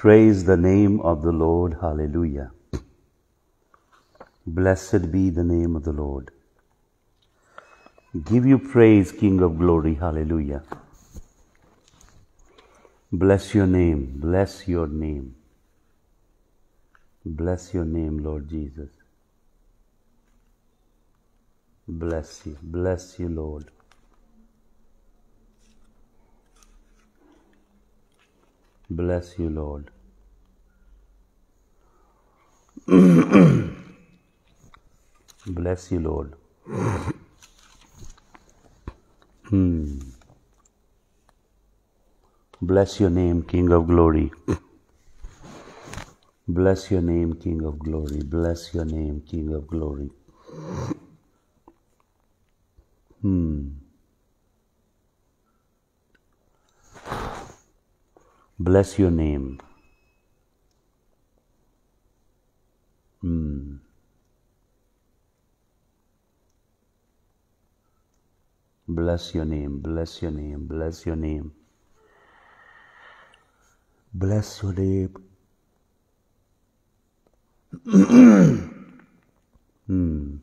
Praise the name of the Lord. Hallelujah. Blessed be the name of the Lord. Give you praise, King of glory. Hallelujah. Bless your name. Bless your name. Bless your name, Lord Jesus. Bless you. Bless you, Lord. Bless you, Lord. Bless you, Lord. hmm. Bless your name, King of Glory. Bless your name, King of Glory. Bless your name, King of Glory. Hmm. Bless your name. Mm. Bless your name, bless your name, bless your name. Bless your name. mm.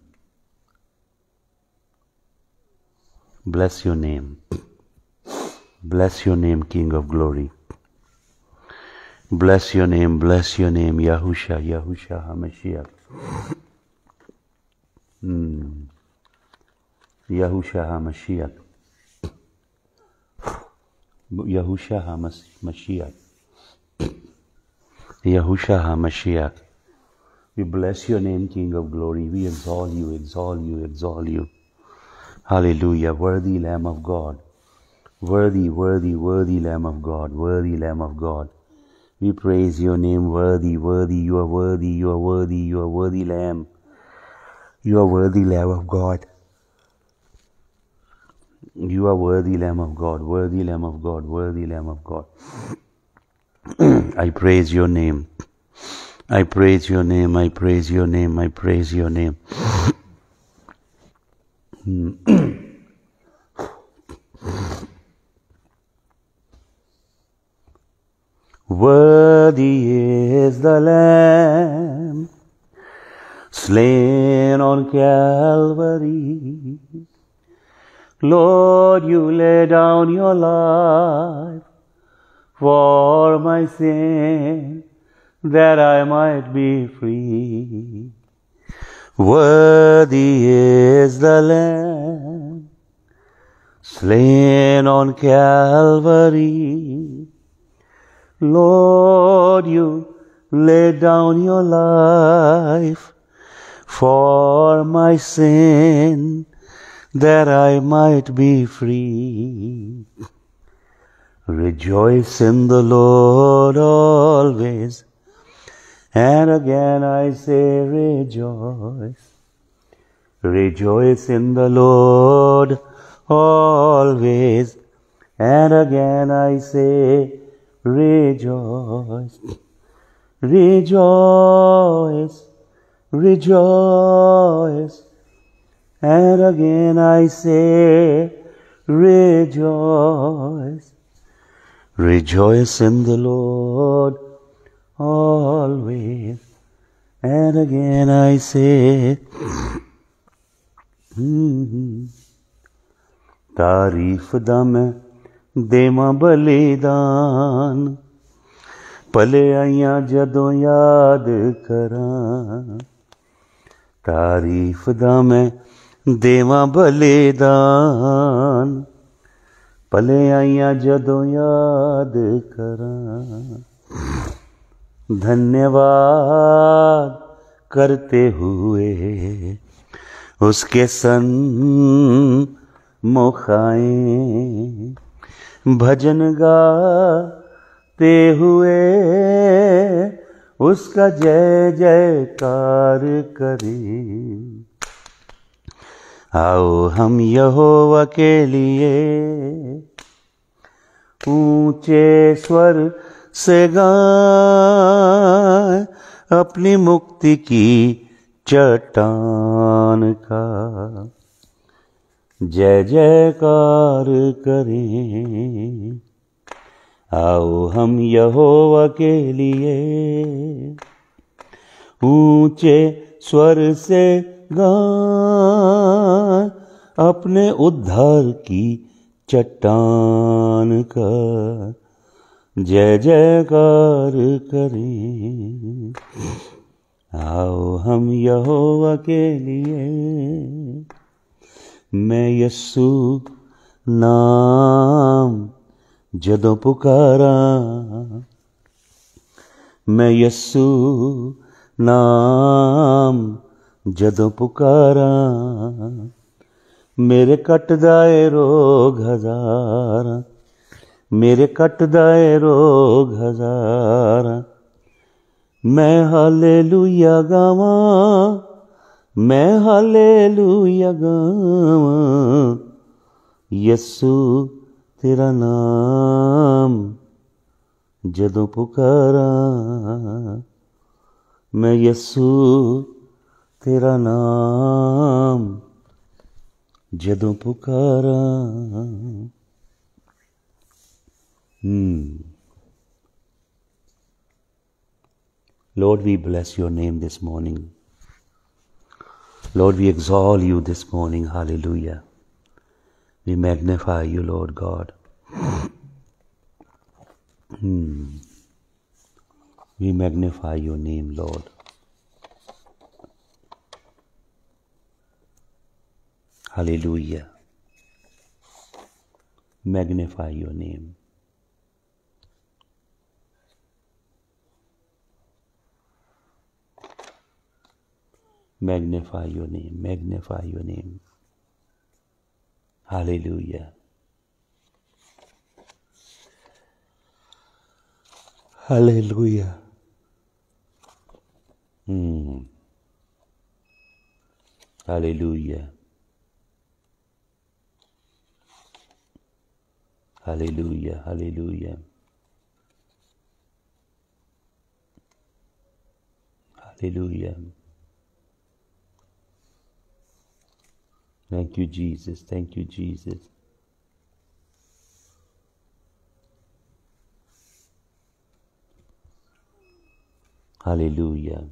Bless your name. Bless your name, King of Glory. Bless your name, bless your name, Yahusha, Yahusha HaMashiach. Mm. Yahusha HaMashiach. Yahusha HaMashiach. Yahusha HaMashiach. We bless your name, King of glory. We exalt you, exalt you, exalt you. Hallelujah. Worthy Lamb of God. Worthy, worthy, worthy Lamb of God. Worthy Lamb of God. We praise your name, worthy, worthy, you are worthy, you are worthy, you are worthy Lamb. You are worthy Lamb of God. You are worthy Lamb of God, worthy Lamb of God, worthy Lamb of God. I praise your name. I praise your name, I praise your name, I praise your name. Worthy is the Lamb slain on Calvary. Lord, you lay down your life for my sin that I might be free. Worthy is the Lamb slain on Calvary. Lord, you laid down your life for my sin that I might be free. Rejoice in the Lord always. And again I say rejoice. Rejoice in the Lord always. And again I say rejoice, rejoice, rejoice. And again I say, rejoice, rejoice in the Lord always. And again I say, da hmm, hmm. दम देव बलिदान भले आइया जदों याद करा तारीफ दा मैं देव बलिदान भले आइया जदों याद करा धन्यवाद करते हुए उसके सन मुखाएं भजन गाते हुए उसका जय जयकार करी आओ हम यहोवा के लिए ऊंचे स्वर से गाए अपनी मुक्ति की चट्टान का जय जयकार करें आओ हम यहोवा के लिए ऊंचे स्वर से गान अपने उद्धार की चट्टान का जय जयकार करें आओ हम यहोवा के लिए मैं यसु नाम जदों पुकारा मैं यसु नाम जदों पुकारा मेरे कटदाए रोग हजार मेरे कटदाए रोग हजार मैं हाले लुइया गावा मैं हालेलुया गावा यस्सु तेरा नाम जदों पुकारा मैं यस्सु तेरा नाम जदों पुकारा hmm. Lord, we bless your name this morning Lord, we exalt you this morning. Hallelujah. We magnify you, Lord God. Hmm. We magnify your name, Lord. Hallelujah. Magnify your name. Magnify your name. Magnify your name. Hallelujah. Hallelujah. Mm. Hallelujah. Hallelujah. Hallelujah. Hallelujah. Thank you, Jesus. Thank you, Jesus. Hallelujah.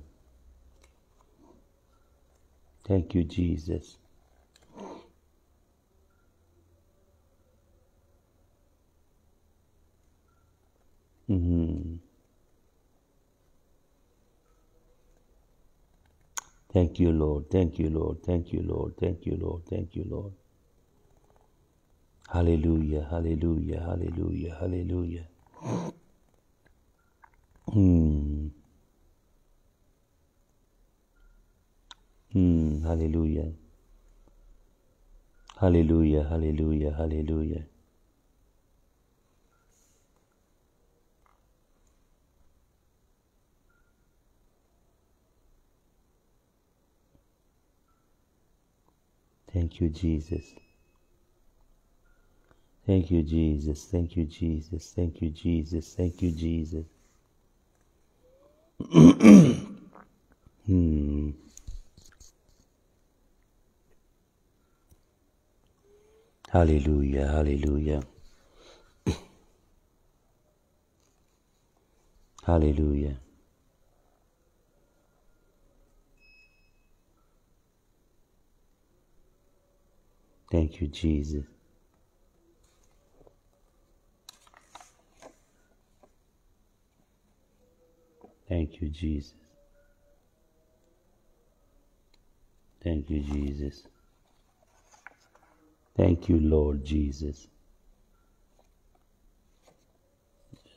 Thank you, Jesus. Mm-hmm. Thank you, Lord. Thank you, Lord. Thank you, Lord. Thank you, Lord. Thank you, Lord. Hallelujah. Hallelujah. Hallelujah. Hallelujah. Hmm. Hmm. Hallelujah. Hallelujah. Hallelujah. Hallelujah. Thank you, Jesus. Thank you, Jesus. Thank you, Jesus. Thank you, Jesus. Thank you, Jesus. hmm. Hallelujah, hallelujah. hallelujah. Thank you, Jesus. Thank you, Jesus. Thank you, Jesus. Thank you, Lord Jesus.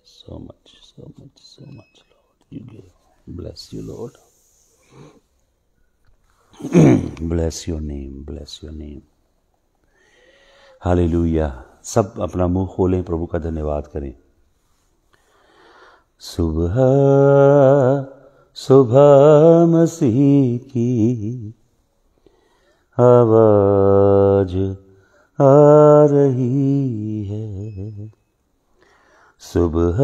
So much, so much, so much, Lord. You give. Bless you, Lord. bless your name, bless your name. Hallelujah सब अपना मुंह खोलें प्रभु का धन्यवाद करें सुबह सुबह मसीह की आवाज आ रही है सुबह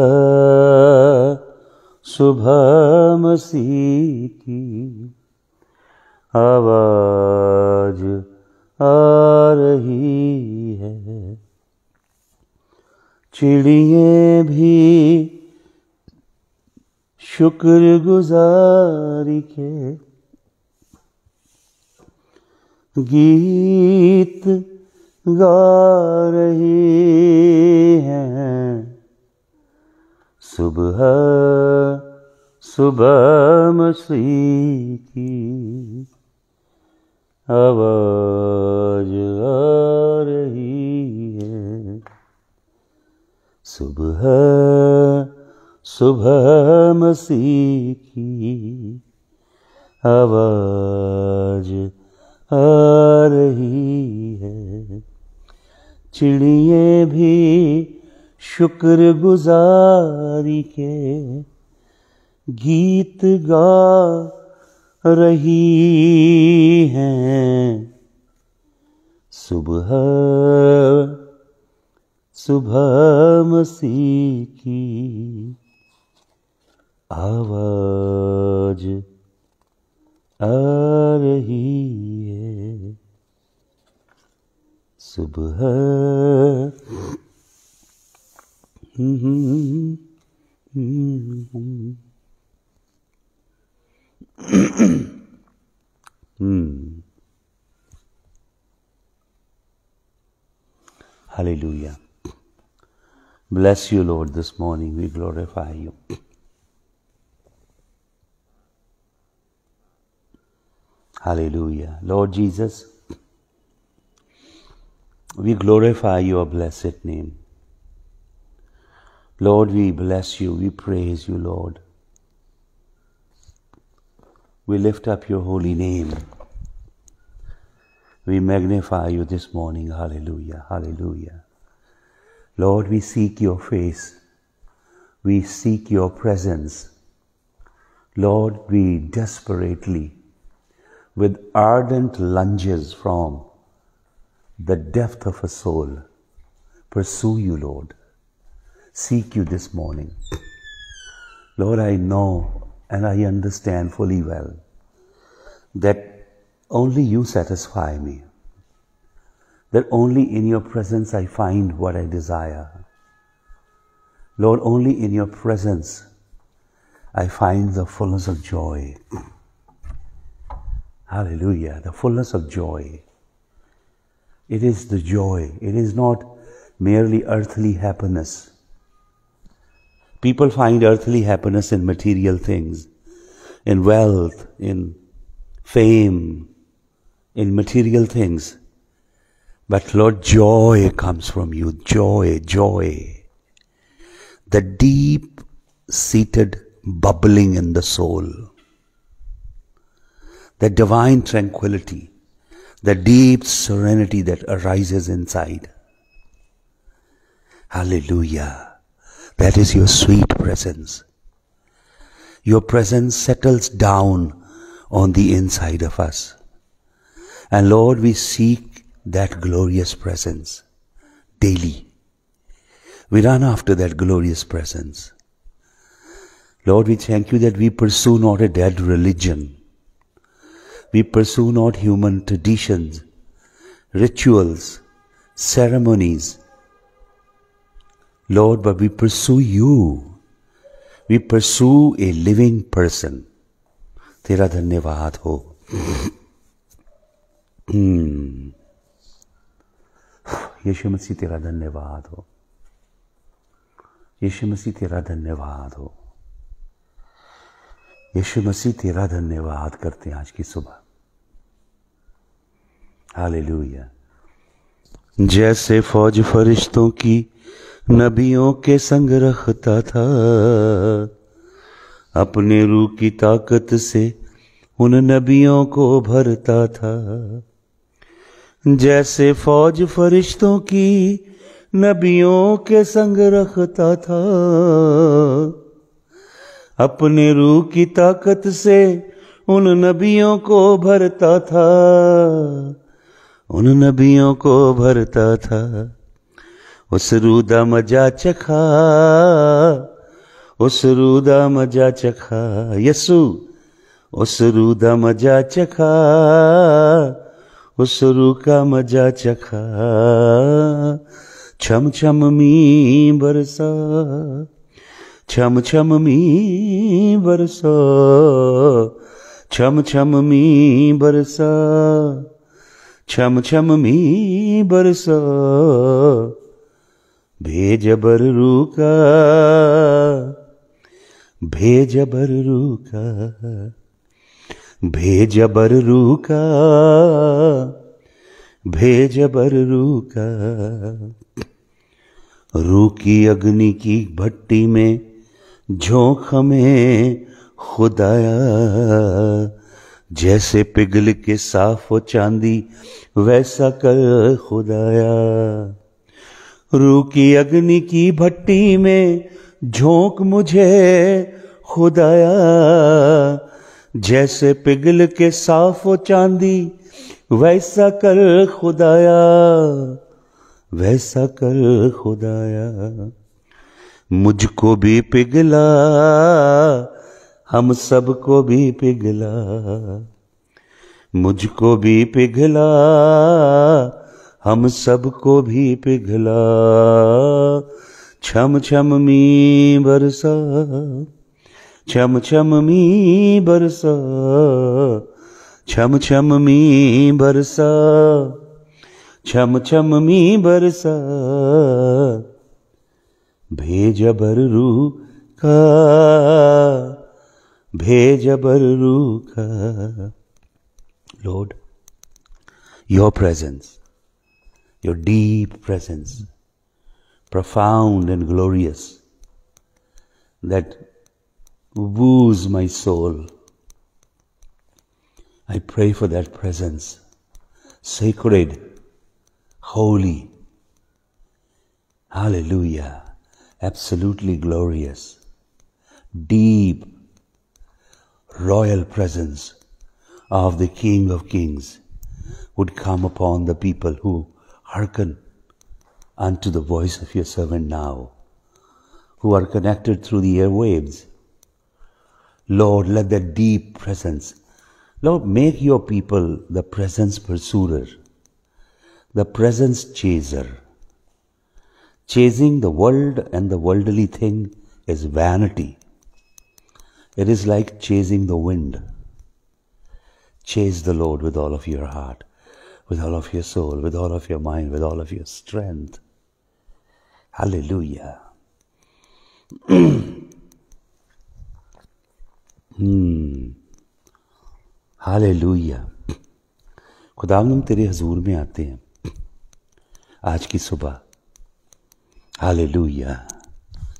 सुबह मसीह की आवाज आ रही चिड़िए भी शुक्र गुजारी के गीत गा रही हैं सुबह सुबह मसीह की आवाज आ रही सुबह सुबह मसीह की आवाज आ रही है चिड़िए भी शुक्र गुजारी के गीत गा रही हैं सुबह सुबह मसीह की आवाज आ रही है सुबह Hallelujah. Bless you, Lord, this morning. We glorify you. Hallelujah. Lord Jesus, we glorify your blessed name. Lord, we bless you. We praise you, Lord. We lift up your holy name. We magnify you this morning. Hallelujah. Hallelujah. Lord, we seek your face. We seek your presence. Lord, we desperately, with ardent lunges from the depth of a soul, pursue you, Lord. Seek you this morning. Lord, I know and I understand fully well that only you satisfy me that only in your presence I find what I desire. Lord, only in your presence I find the fullness of joy. Hallelujah, the fullness of joy. It is the joy, it is not merely earthly happiness. People find earthly happiness in material things, in wealth, in fame, in material things. But Lord, joy comes from you. Joy, joy. The deep seated bubbling in the soul. The divine tranquility. The deep serenity that arises inside. Hallelujah. That is your sweet presence. Your presence settles down on the inside of us. And Lord, we seek that glorious presence daily. We run after that glorious presence. Lord, we thank you that we pursue not a dead religion. We pursue not human traditions, rituals, ceremonies. Lord, but we pursue you. We pursue a living person. तेरा धन्यवाद हो hmm. यीशु मसीह तेरा धन्यवाद हो यीशु मसीह तेरा धन्यवाद हो यीशु मसीह तेरा धन्यवाद करते हैं आज की सुबह हालेलुया जैसे फौज फरिश्तों की नबियों के संग रखता था अपने रूह की ताकत से उन नबियों को भरता था जैसे फौज फरिश्तों की नबियों के संग रखता था अपने रूह की ताकत से उन नबियों को भरता था उन नबियों को भरता था उस रूदा मजा चखा उस रूदा मजा चखा यसु उस रूदा मजा चखा उसरू का मजा चखा छम छम मी बरसा छम छम मी बरसा छम छम मी बरसा छम छम मी बरसा भेज रू का भेजबर रू का भेज बर का भेज बर का रू की अग्नि की भट्टी में झोंक हमें खुदाया जैसे पिघल के साफ हो चांदी वैसा कर खुदाया रू की अग्नि की भट्टी में झोंक मुझे खुदाया जैसे पिघल के साफ हो चांदी वैसा कर खुदाया वैसा कर खुदाया मुझको भी पिघला हम सबको भी पिघला मुझको भी पिघला हम सबको भी पिघला छम छम मी बरसा छम छम मी बरसा छम छम मी बरसा छम छम मी बरसा भेज बरू का भेज बरू का Lord your presence your deep presence profound and glorious that woos my soul. I pray for that presence, sacred, holy, hallelujah, absolutely glorious, deep, royal presence of the King of Kings would come upon the people who hearken unto the voice of your servant now, who are connected through the airwaves Lord, let the deep presence. Lord, make your people the presence pursuer, the presence chaser. Chasing the world and the worldly thing is vanity. It is like chasing the wind. Chase the Lord with all of your heart, with all of your soul, with all of your mind, with all of your strength. Hallelujah. Hmm hallelujah खुदावन हम तेरे हजूर में आते हैं आज की सुबह हाल लुया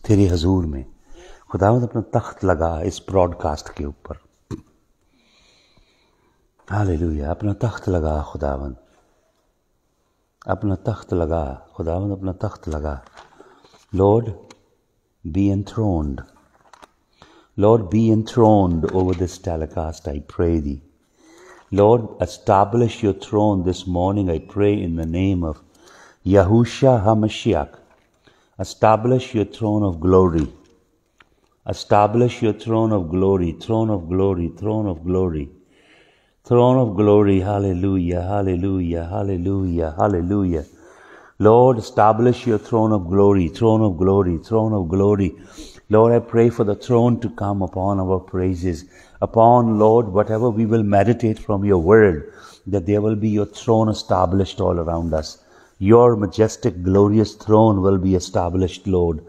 तेरे हजूर में खुदावन अपना तख्त लगा इस ब्रॉडकास्ट के ऊपर हाल लुया अपना तख्त लगा खुदावन अपना तख्त लगा खुदावन अपना तख्त लगा Lord be enthroned Lord, be enthroned over this telecast, I pray thee. Lord, establish your throne this morning, I pray, in the name of Yahusha HaMashiach. Establish your throne of glory. Establish your throne of glory, throne of glory, throne of glory. Throne of glory, hallelujah, hallelujah, hallelujah, hallelujah. Lord, establish your throne of glory, throne of glory, throne of glory. Throne of glory Lord, I pray for the throne to come upon our praises, upon, Lord, whatever we will meditate from your word, that there will be your throne established all around us. Your majestic, glorious throne will be established, Lord.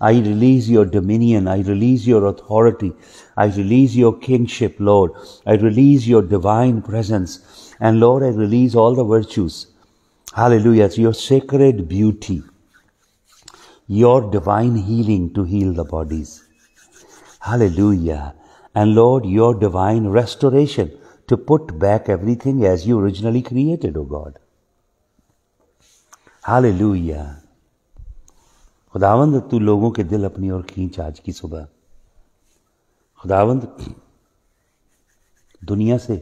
I release your dominion. I release your authority. I release your kingship, Lord. I release your divine presence. And Lord, I release all the virtues. Hallelujah. It's your sacred beauty your divine healing to heal the bodies. Hallelujah. And Lord, your divine restoration to put back everything as you originally created, O oh God. Hallelujah. खुदावंद तू लोगों के दिल अपनी ओर खींच आज की सुबह खुदावंद दुनिया से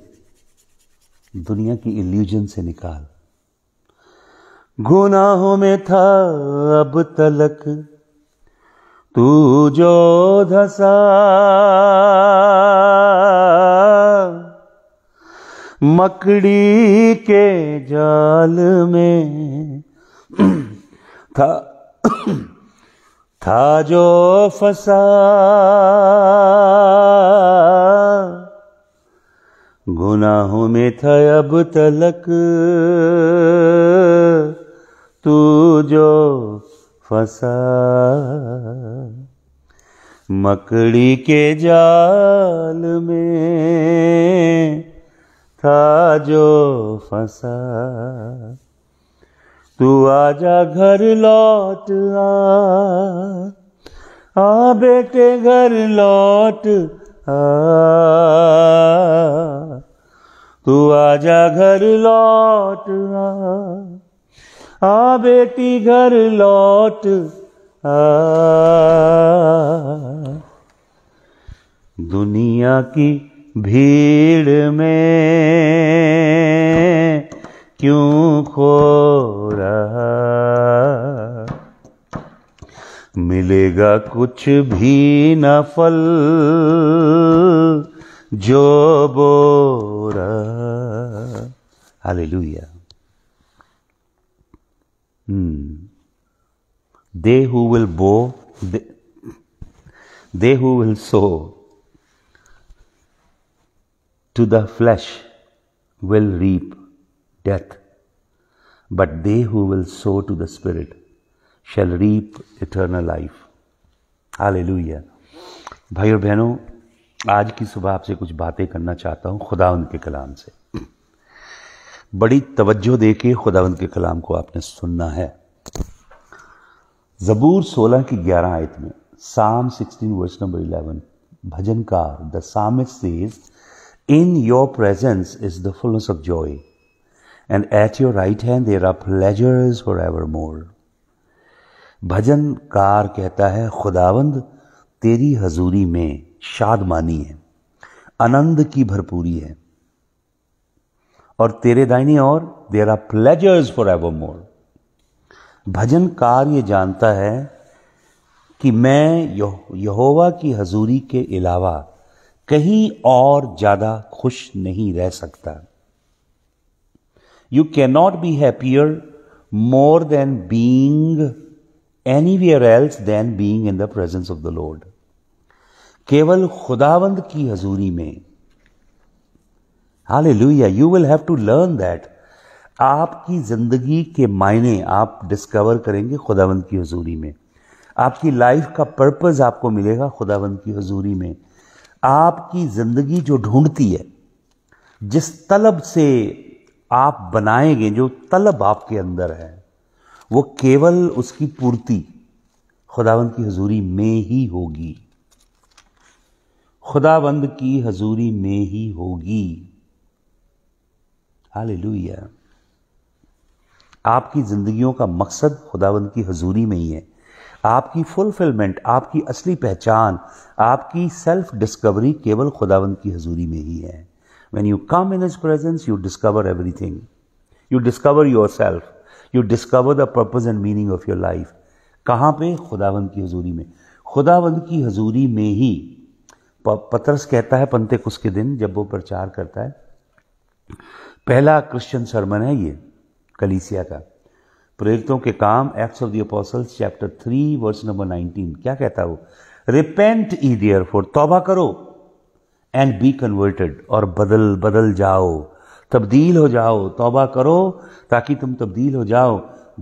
दुनिया की इल्यूजन से निकाल गुनाहों में था अब तलक तू जो धसा मकड़ी के जाल में था था जो फसा गुनाहों में था अब तलक तू जो फंसा मकड़ी के जाल में था जो फंसा तू आजा घर लौट आ आ बेटे घर लौट आ तू आजा घर लौट आ आ बेटी घर लौट आ दुनिया की भीड़ में क्यों खो रहा मिलेगा कुछ भी न फल जो बोरा hallelujah They who will bow, they, they who will sow to the flesh will reap death, but they who will sow to the Spirit shall reap eternal life. hallelujah भाई और बहनों आज की सुबह आपसे कुछ बातें करना चाहता हूँ खुदा उनके कलाम से बड़ी तवज्जो दे के खुदावंद के कलाम को आपने सुनना है ज़बूर 16 की 11 आयत में साम 16 वर्स नंबर 11 का the psalmist says in your presence is the fullness of joy and at your right hand there are pleasures for ever more भजन कार कहता है खुदावंद तेरी हजूरी में शादमानी है आनंद की भरपूरी है और तेरे दाइनी और there are pleasures for ever more भजनकार ये जानता है कि मैं यहोवा की हजूरी के अलावा कहीं और ज़्यादा खुश नहीं रह सकता you can not be happier more than being anywhere else than being in the presence of the Lord केवल खुदावंद की हजूरी में hallelujah you will have to learn that आपकी ज़िंदगी के मायने आप डिस्कवर करेंगे खुदावंद की हजूरी में आपकी लाइफ का पर्पस आपको मिलेगा खुदावंद की हजूरी में आपकी ज़िंदगी जो ढूंढती है जिस तलब से आप बनाएंगे जो तलब आपके अंदर है वो केवल उसकी पूर्ति खुदावंद की हजूरी में ही होगी खुदावंद की हजूरी में ही होगी हालेलुया आपकी ज़िंदगियों का मकसद खुदावंद की हजूरी में ही है आपकी फुलफिलमेंट आपकी असली पहचान आपकी सेल्फ डिस्कवरी केवल खुदावंद की हजूरी में ही है when you come in his presence you discover everything you discover yourself you discover the purpose and meaning of your life कहाँ पे खुदावंद की हजूरी में खुदावंद की हजूरी में ही पतरस कहता है पंते कुछ के दिन जब वो प्रचार करता है पहला क्रिश्चियन सरमन है ये कलीसिया का प्रेरितों के काम Acts of the chapter three verse number nineteen क्या कहता है वो रिपेंट ई दियर फोर तोबा करो एंड बी कन्वर्टेड और बदल बदल जाओ तब्दील हो जाओ तोबा करो ताकि तुम तब्दील हो जाओ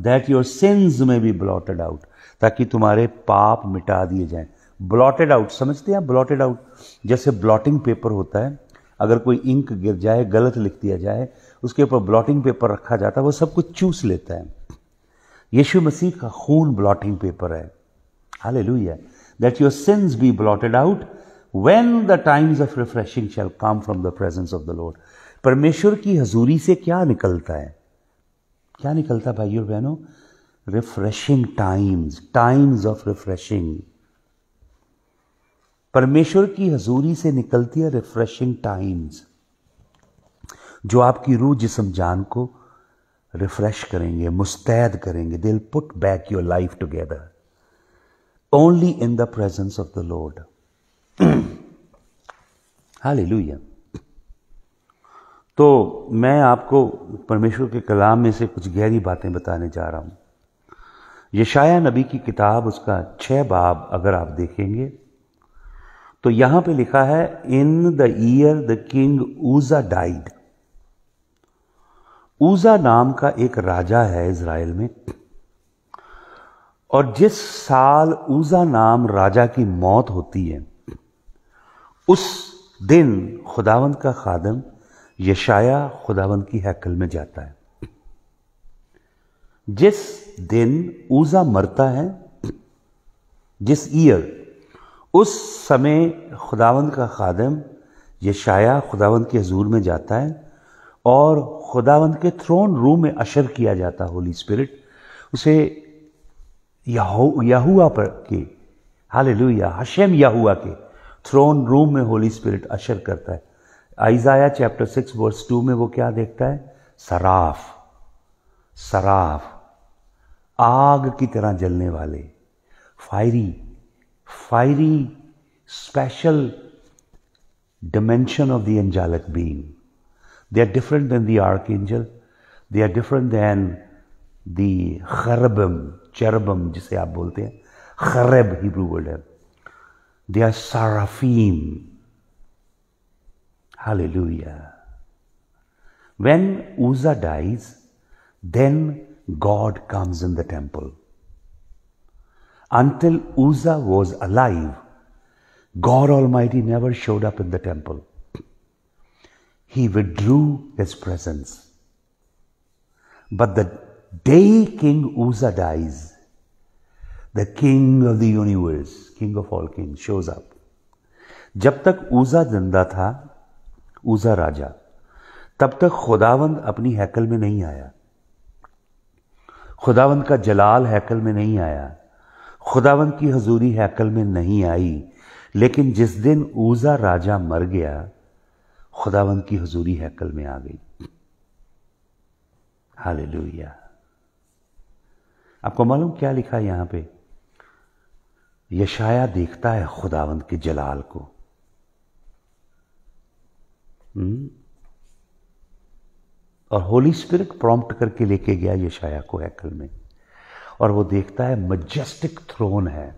दैट योर सिंस में भी ब्लॉटेड आउट ताकि तुम्हारे पाप मिटा दिए जाएं ब्लॉटेड आउट समझते हैं ब्लॉटेड आउट जैसे ब्लॉटिंग पेपर होता है अगर कोई इंक गिर जाए गलत लिख दिया जाए उसके ऊपर ब्लॉटिंग पेपर रखा जाता है वो सब कुछ चूस लेता है यीशु मसीह का खून ब्लॉटिंग पेपर है hallelujah that your sins be blotted out when the times of refreshing shall come from the presence of the Lord परमेश्वर की हजूरी से क्या निकलता है क्या निकलता है और बहनों refreshing times times of refreshing परमेश्वर की हजूरी से निकलती है रिफ्रेशिंग टाइम्स जो आपकी रूह जिसम जान को रिफ्रेश करेंगे मुस्तैद करेंगे दिल put back your life together only in the presence of the Lord hallelujah तो मैं आपको परमेश्वर के कलाम में से कुछ गहरी बातें बताने जा रहा हूं यशाया नबी की किताब उसका छह बाब अगर आप देखेंगे तो यहां पे लिखा है in the year the king Uzziah died Uzziah नाम का एक राजा है इसराइल में और जिस साल ऊजा नाम राजा की मौत होती है उस दिन खुदावंत का खादम यशाया खुदावंत की हैकल में जाता है जिस दिन ऊजा मरता है जिस ईयर उस समय खुदावंद का खादम ये शाया खुदावंद के हजूर में जाता है और खुदावंद के थ्रोन रूम में अशर किया जाता होली स्पिरिट उसे याहुआ पर के हाल लुया हशम याहुआ के थ्रोन रूम में होली स्पिरिट अशर करता है Isaiah chapter six verse two में वो क्या देखता है सराफ सराफ आग की तरह जलने वाले fiery fiery, special dimension of the angelic being. They are different than the archangel. They are different than the cherubim, cherubim जिसे आप बोलते हैं cherub Hebrew word They are seraphim. Hallelujah. when Uzzah dies, then God comes in the temple. Until Uzzah was alive, God Almighty never showed up in the temple. He withdrew his presence. But the day King Uzzah dies, the king of the universe, king of all kings, shows up. जब तक ऊजा जिंदा था ऊजा राजा तब तक खुदावंद अपनी हैकल में नहीं आया खुदावंद का जलाल हैकल में नहीं आया खुदावन की हजूरी हैकल में नहीं आई लेकिन जिस दिन ऊजा राजा मर गया खुदावन की हजूरी हैकल में आ गई हालेलुया आपको मालूम क्या लिखा है यहां पे यशाया देखता है खुदावन के जलाल को हम्म। और होली स्पिरिट प्रॉम्प्ट करके लेके गया यशाया को हैकल में और वो देखता है मजेस्टिक थ्रोन है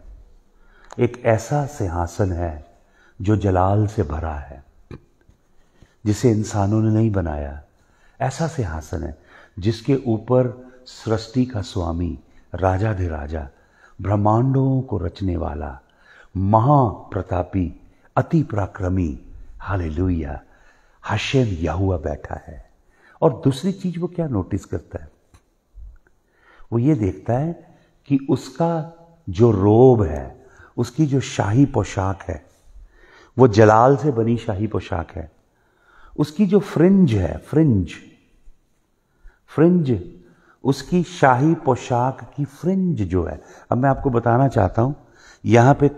एक ऐसा सिंहासन है जो जलाल से भरा है जिसे इंसानों ने नहीं बनाया ऐसा सिंहासन है जिसके ऊपर सृष्टि का स्वामी राजा राजा ब्रह्मांडों को रचने वाला महाप्रतापी अति पराक्रमी हालेलुया हशेम याहुआ बैठा है और दूसरी चीज वो क्या नोटिस करता है वो ये देखता है कि उसका जो रोब है उसकी जो शाही पोशाक है वो जलाल से बनी शाही पोशाक है उसकी जो फ्रिंज है फ्रिंज फ्रिंज उसकी शाही पोशाक की फ्रिंज जो है अब मैं आपको बताना चाहता हूं यहां पे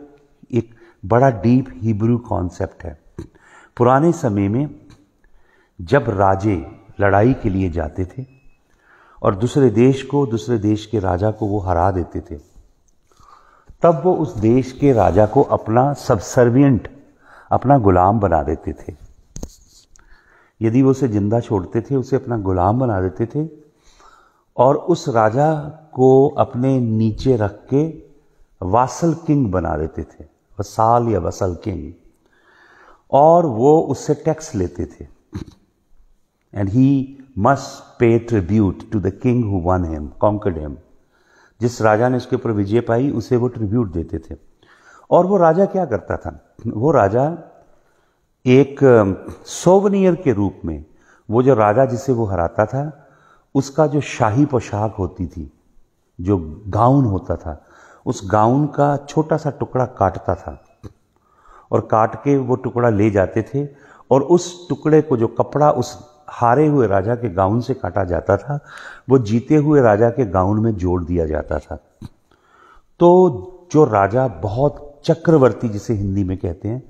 एक बड़ा डीप हिब्रू कॉन्सेप्ट है पुराने समय में जब राजे लड़ाई के लिए जाते थे और दूसरे देश को दूसरे देश के राजा को वो हरा देते थे तब वो उस देश के राजा को अपना सबसर्वियंट अपना गुलाम बना देते थे यदि वो उसे जिंदा छोड़ते थे उसे अपना गुलाम बना देते थे और उस राजा को अपने नीचे रख के वासल किंग बना देते थे वसाल या वसल किंग और वो उससे टैक्स लेते थे and he must pay tribute to the king who won him conquered him जिस राजा ने उसके ऊपर विजय पाई उसे वो ट्रिब्यूट देते थे और वो राजा क्या करता था वो राजा एक सोवनियर के रूप में वो जो राजा जिसे वो हराता था उसका जो शाही पोशाक होती थी जो गाउन होता था उस गाउन का छोटा सा टुकड़ा काटता था और काट के वो टुकड़ा ले जाते थे और उस टुकड़े को जो कपड़ा उस हारे हुए राजा के गाउन से काटा जाता था वो जीते हुए राजा के गाउन में जोड़ दिया जाता था तो जो राजा बहुत चक्रवर्ती जिसे हिंदी में कहते हैं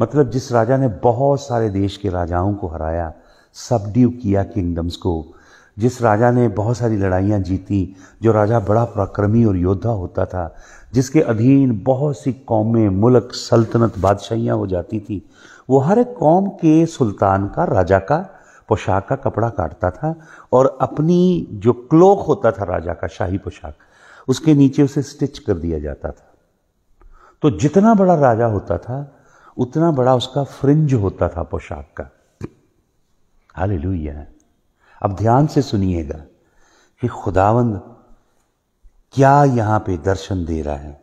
मतलब जिस राजा ने बहुत सारे देश के राजाओं को हराया सबड्यू किया किंगडम्स को जिस राजा ने बहुत सारी लड़ाइयाँ जीती जो राजा बड़ा पराक्रमी और योद्धा होता था जिसके अधीन बहुत सी कौमें मुल्क सल्तनत बादशाहियाँ हो जाती थी वो हर एक कौम के सुल्तान का राजा का पोशाक का कपड़ा काटता था और अपनी जो क्लोक होता था राजा का शाही पोशाक उसके नीचे उसे स्टिच कर दिया जाता था तो जितना बड़ा राजा होता था उतना बड़ा उसका फ्रिंज होता था पोशाक का हाल अब ध्यान से सुनिएगा कि खुदावंद क्या यहां पे दर्शन दे रहा है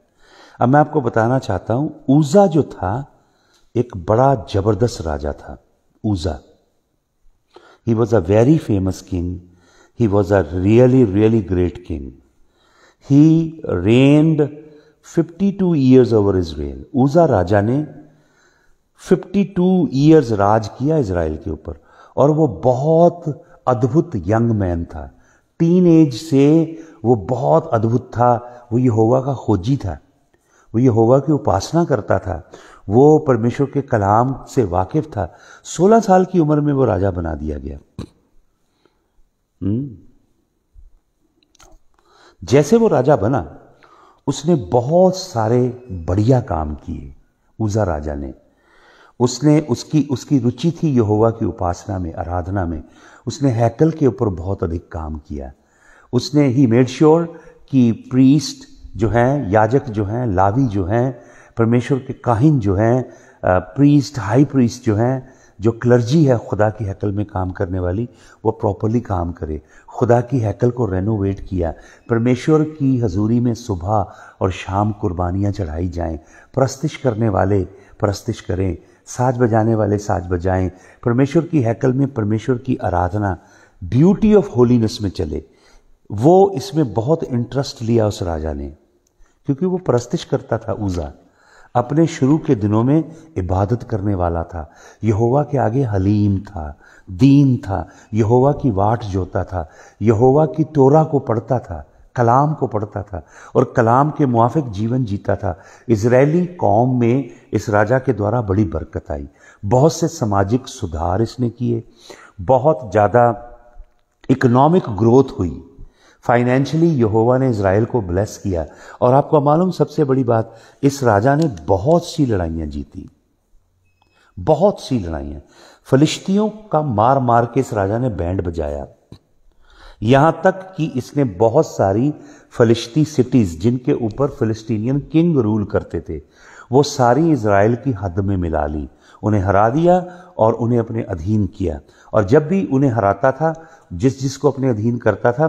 अब मैं आपको बताना चाहता हूं ऊजा जो था एक बड़ा जबरदस्त राजा था ऊजा He was a very famous king. He was a really, really great king. He reigned 52 years over Israel. uza raja ne 52 years raj kiya israel ke upar aur wo bahut adbhut young man tha teen age se wo bahut adbhut tha wo yehova ka khoji tha वो यहोवा की उपासना करता था वो परमेश्वर के कलाम से वाकिफ था सोलह साल की उम्र में वो राजा बना दिया गया हम्म। जैसे वो राजा बना उसने बहुत सारे बढ़िया काम किए उजा राजा ने उसने उसकी उसकी रुचि थी यहोवा की उपासना में आराधना में उसने हैकल के ऊपर बहुत अधिक काम किया उसने ही मेड श्योर कि प्रीस्ट जो हैं याजक जो हैं लावी जो हैं परमेश्वर के काहिन जो हैं प्रीस्ट हाई प्रीस्ट जो हैं जो क्लर्जी है खुदा की हैकल में काम करने वाली वो प्रॉपरली काम करे खुदा की हैकल को रेनोवेट किया परमेश्वर की हजूरी में सुबह और शाम कुर्बानियाँ चढ़ाई जाएं परस्तिश करने वाले प्रस्तिश करें साज बजाने वाले साज बजाएं परमेश्वर की हैकल में परमेश्वर की आराधना ब्यूटी ऑफ होलीनेस में चले वो इसमें बहुत इंटरेस्ट लिया उस राजा ने क्योंकि वो प्रस्तिश करता था ऊजा अपने शुरू के दिनों में इबादत करने वाला था यहोवा के आगे हलीम था दीन था यहोवा की वाट जोता था यहोवा की तोरा को पढ़ता था कलाम को पढ़ता था और कलाम के मुआफिक जीवन जीता था इसराइली कौम में इस राजा के द्वारा बड़ी बरकत आई बहुत से सामाजिक सुधार इसने किए बहुत ज़्यादा इकोनॉमिक ग्रोथ हुई फाइनेंशियली यहोवा ने इसराइल को ब्लेस किया और आपको मालूम सबसे बड़ी बात इस राजा ने बहुत सी लड़ाइयां जीती बहुत सी लड़ाइयां फलिश्तियों का मार मार के इस राजा ने बैंड बजाया यहां तक कि इसने बहुत सारी फलिश्ती सिटीज़ जिनके ऊपर फलिस्तीनियन किंग रूल करते थे वो सारी इसराइल की हद में मिला ली उन्हें हरा दिया और उन्हें अपने अधीन किया और जब भी उन्हें हराता था जिस जिसको अपने अधीन करता था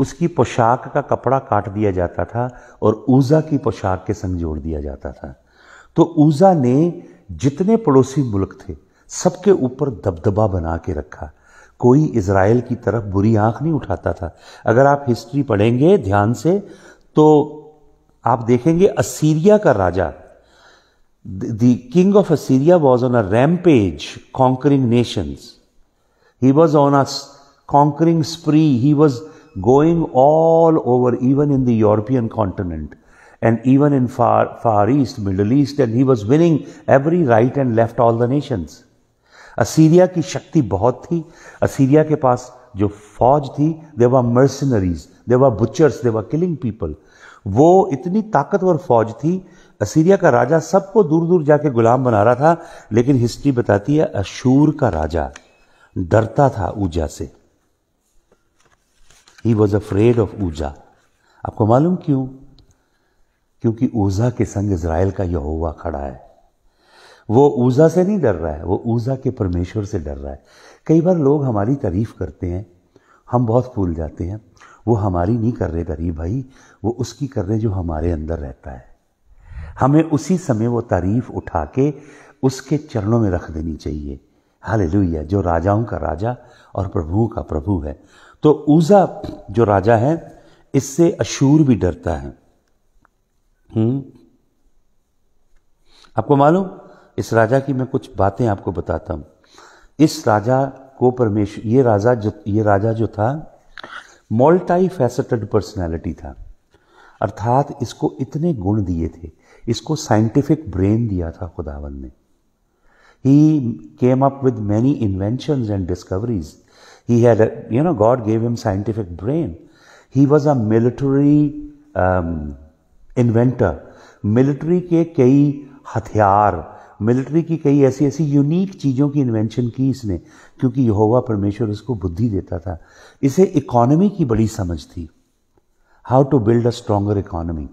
उसकी पोशाक का कपड़ा काट दिया जाता था और ऊज़ा की पोशाक के संग जोड़ दिया जाता था तो ऊज़ा ने जितने पड़ोसी मुल्क थे सबके ऊपर दबदबा बना के रखा कोई इसराइल की तरफ बुरी आंख नहीं उठाता था अगर आप हिस्ट्री पढ़ेंगे ध्यान से तो आप देखेंगे असीरिया का राजा the king of Assyria was on a rampage conquering nation he was on a spree spree. He going all over, even in the European continent and even in far, far East, Middle East, and he was winning every right and left all the nations. Assyria की शक्ति बहुत थी Assyria के पास जो फौज थी देवा mercenaries देवा बुचर्स देवा किलिंग पीपल वो इतनी ताकतवर फौज थी असीरिया का राजा सबको दूर दूर जाके गुलाम बना रहा था लेकिन हिस्ट्री बताती है अशूर का राजा डरता था ऊर्जा से ही वॉज अफ्रेड ऑफ ऊजा आपको मालूम क्यों क्योंकि ऊजा के संग इसराइल का यह खड़ा है वो ऊजा से नहीं डर रहा है वो ऊजा के परमेश्वर से डर रहा है कई बार लोग हमारी तारीफ करते हैं हम बहुत फूल जाते हैं वो हमारी नहीं कर रहे तारीफ भाई वो उसकी कर रहे जो हमारे अंदर रहता है हमें उसी समय वो तारीफ उठा के उसके चरणों में रख देनी चाहिए हाल जो राजाओं का राजा और प्रभुओं का प्रभु है तो ऊजा जो राजा है इससे अशूर भी डरता है हम्म? आपको मालूम इस राजा की मैं कुछ बातें आपको बताता हूं इस राजा को परमेश्वर ये राजा जो ये राजा जो था मोल्टाई फैसेटेड पर्सनैलिटी था अर्थात इसको इतने गुण दिए थे इसको साइंटिफिक ब्रेन दिया था खुदावन ने he came up with many invention and discoveries He had, a, you know, God gave him scientific brain. He was a military um, inventor military के कई हथियार मिलिट्री की कई ऐसी ऐसी यूनिक चीज़ों की इन्वेंशन की इसने क्योंकि यहोवा परमेश्वर इसको बुद्धि देता था इसे इकोनॉमी की बड़ी समझ थी how to build a stronger economy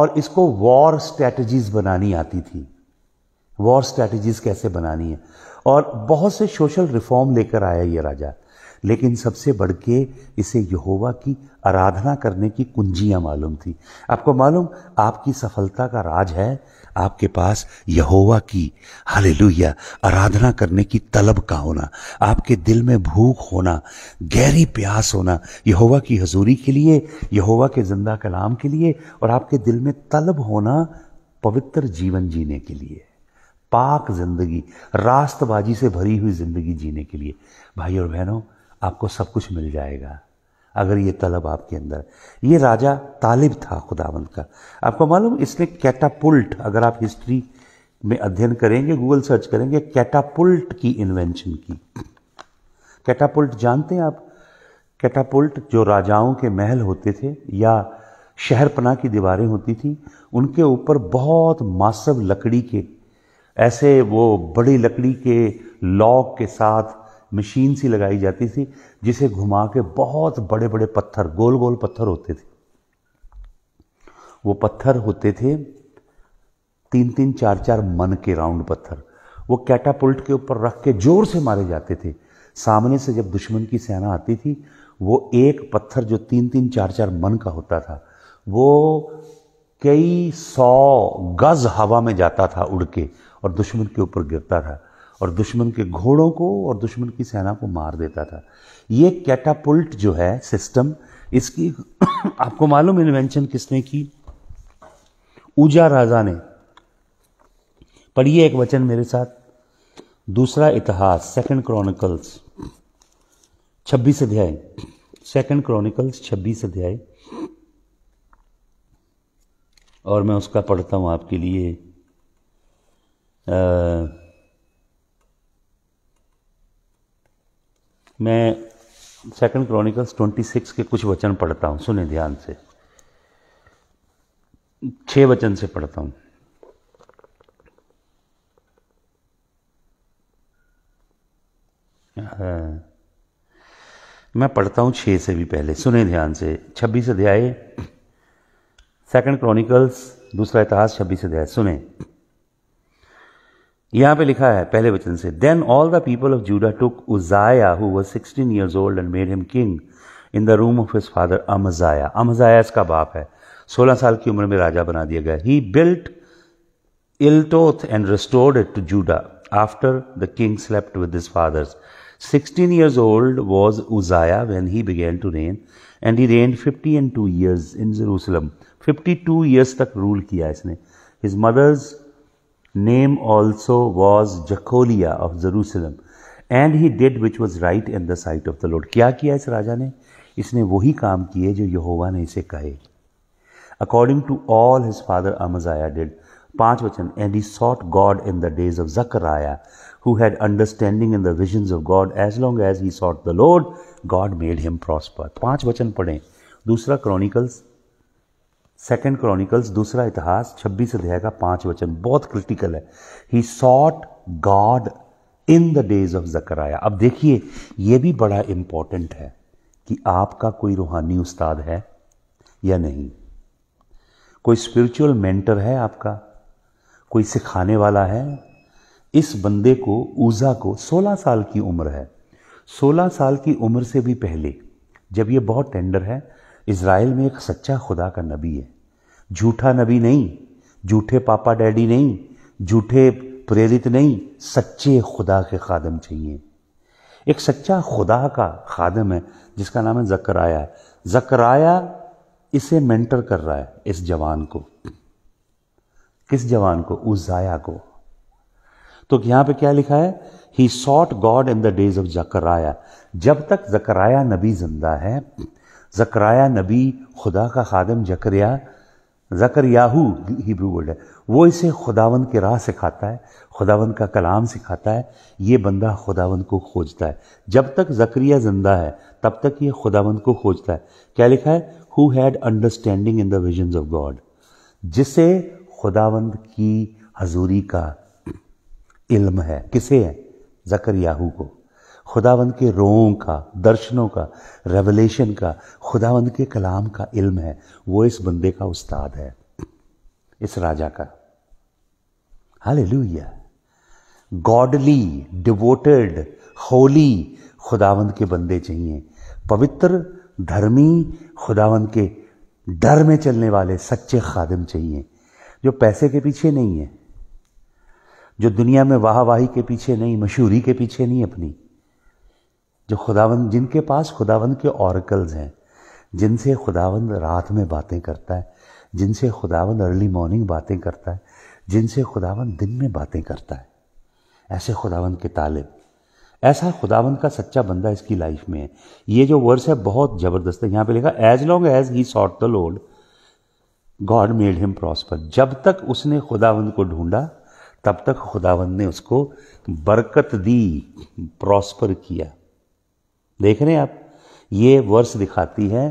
और इसको वॉर स्ट्रैटेजीज बनानी आती थी वॉर स्ट्रैटेजीज कैसे बनानी है और बहुत से सोशल रिफॉर्म लेकर आया ये राजा लेकिन सबसे बढ़ के इसे यहोवा की आराधना करने की कुंजियाँ मालूम थी आपको मालूम आपकी सफलता का राज है आपके पास यहोवा की हले आराधना करने की तलब का होना आपके दिल में भूख होना गहरी प्यास होना यहोवा की हजूरी के लिए यहोवा के जिंदा कलाम के लिए और आपके दिल में तलब होना पवित्र जीवन जीने के लिए पाक जिंदगी रास्तबाजी से भरी हुई जिंदगी जीने के लिए भाई और बहनों आपको सब कुछ मिल जाएगा अगर ये तलब आपके अंदर ये राजा तालिब था खुदावंत का आपको मालूम इसने कैटापुल्ट अगर आप हिस्ट्री में अध्ययन करेंगे गूगल सर्च करेंगे कैटापुल्ट की इन्वेंशन की कैटापुल्ट जानते हैं आप कैटापुल्ट जो राजाओं के महल होते थे या शहर की दीवारें होती थी उनके ऊपर बहुत मासव लकड़ी के ऐसे वो बड़ी लकड़ी के लॉक के साथ मशीन सी लगाई जाती थी जिसे घुमा के बहुत बड़े बड़े पत्थर गोल गोल पत्थर होते थे वो पत्थर होते थे तीन तीन चार चार मन के राउंड पत्थर वो कैटापुल्ट के ऊपर रख के जोर से मारे जाते थे सामने से जब दुश्मन की सेना आती थी वो एक पत्थर जो तीन तीन चार चार मन का होता था वो कई सौ गज हवा में जाता था उड़ के और दुश्मन के ऊपर गिरता था और दुश्मन के घोड़ों को और दुश्मन की सेना को मार देता था ये कैटापुल्ट जो है सिस्टम इसकी आपको मालूम इन्वेंशन किसने की ऊजा राजा ने पढ़िए एक वचन मेरे साथ दूसरा इतिहास सेकंड क्रॉनिकल्स छब्बीस अध्याय सेकंड क्रॉनिकल्स छब्बीस अध्याय और मैं उसका पढ़ता हूं आपके लिए आ, मैं सेकंड क्रॉनिकल्स 26 के कुछ वचन पढ़ता हूँ सुने ध्यान से छः वचन से पढ़ता हूँ मैं पढ़ता हूँ छः से भी पहले सुने ध्यान से छब्बीस अध्याय सेकंड क्रॉनिकल्स दूसरा इतिहास छब्बीस अध्याय सुने यहाँ पे लिखा है पहले वचन से then all the people of Judah took Uzziah who was 16 years old and made him king in the room of his father Amaziah Amaziah इसका बाप है सोलह साल की उम्र में राजा बना दिया गया he built Eloth and restored it to Judah after the king slept with his fathers 16 years old was Uzziah when he began to reign and he reign 50 and 2 years in Jerusalem. 52 years तक rule किया इसने. His mother's name also was Jacolia of Jerusalem. And he did which was right in the sight of the Lord. Kya kiya is Raja ne? Isne wohi kaam kiye jo Yehovah ne ise kahe. According to all his father Amaziah did. Panch vachan. And he sought God in the days of Zechariah, who had understanding in the visions of God. As long as he sought the Lord, God made him prosper. Panch vachan padhe. Dusra Chronicles second Chronicles दूसरा इतिहास छब्बीस अध्याय का पांच वचन बहुत critical है he sought God in the days of Zechariah अब देखिए यह भी बड़ा इंपॉर्टेंट है कि आपका कोई रूहानी उस्ताद है या नहीं कोई स्पिरिचुअल मेंटर है आपका कोई सिखाने वाला है इस बंदे को ऊजा को 16 साल की उम्र है 16 साल की उम्र से भी पहले जब ये बहुत टेंडर है इसराइल में एक सच्चा खुदा का नबी है झूठा नबी नहीं झूठे पापा डैडी नहीं झूठे प्रेरित नहीं सच्चे खुदा के खादम चाहिए एक सच्चा खुदा का खादम है जिसका नाम है जकराया जकराया इसे मेंटर कर रहा है इस जवान को किस जवान को उस जाया को तो यहां पे क्या लिखा है he sought God in the days of Zechariah जब तक जकराया नबी जिंदा है जकराया नबी खुदा का खादम जकरिया जकरयाहू हिब्रू वर्ड है वो इसे खुदावन के राह सिखाता है खुदावन का कलाम सिखाता है ये बंदा खुदावन को खोजता है जब तक जकरिया जिंदा है तब तक ये खुदावन को खोजता है क्या लिखा है who had understanding in the vision of God जिसे खुदावंद की हजूरी का इल्म है किसे है याहू को खुदावंद के रोओं का दर्शनों का रेवलेशन का खुदावंद के कलाम का इल्म है वो इस बंदे का उस्ताद है इस राजा का हाल गॉडली डिवोटेड होली खुदावंद के बंदे चाहिए पवित्र धर्मी खुदावंद के डर में चलने वाले सच्चे खादिम चाहिए जो पैसे के पीछे नहीं है जो दुनिया में वाहवाही के पीछे नहीं मशहूरी के पीछे नहीं अपनी जो खुदावंद जिनके पास खुदावंद के औरकल्स हैं जिनसे खुदावंद रात में बातें करता है जिनसे खुदावंद अर्ली मॉर्निंग बातें करता है जिनसे खुदावंद दिन में बातें करता है ऐसे खुदावंद के तालिब ऐसा खुदावंद का सच्चा बंदा इसकी लाइफ में है ये जो वर्स है बहुत ज़बरदस्त है यहाँ पे लिखा as long as he sought the Lord God made him prosper जब तक उसने खुदावंद को ढूंढा तब तक खुदावंद ने उसको बरकत दी प्रॉस्पर किया देख रहे हैं आप ये वर्ष दिखाती है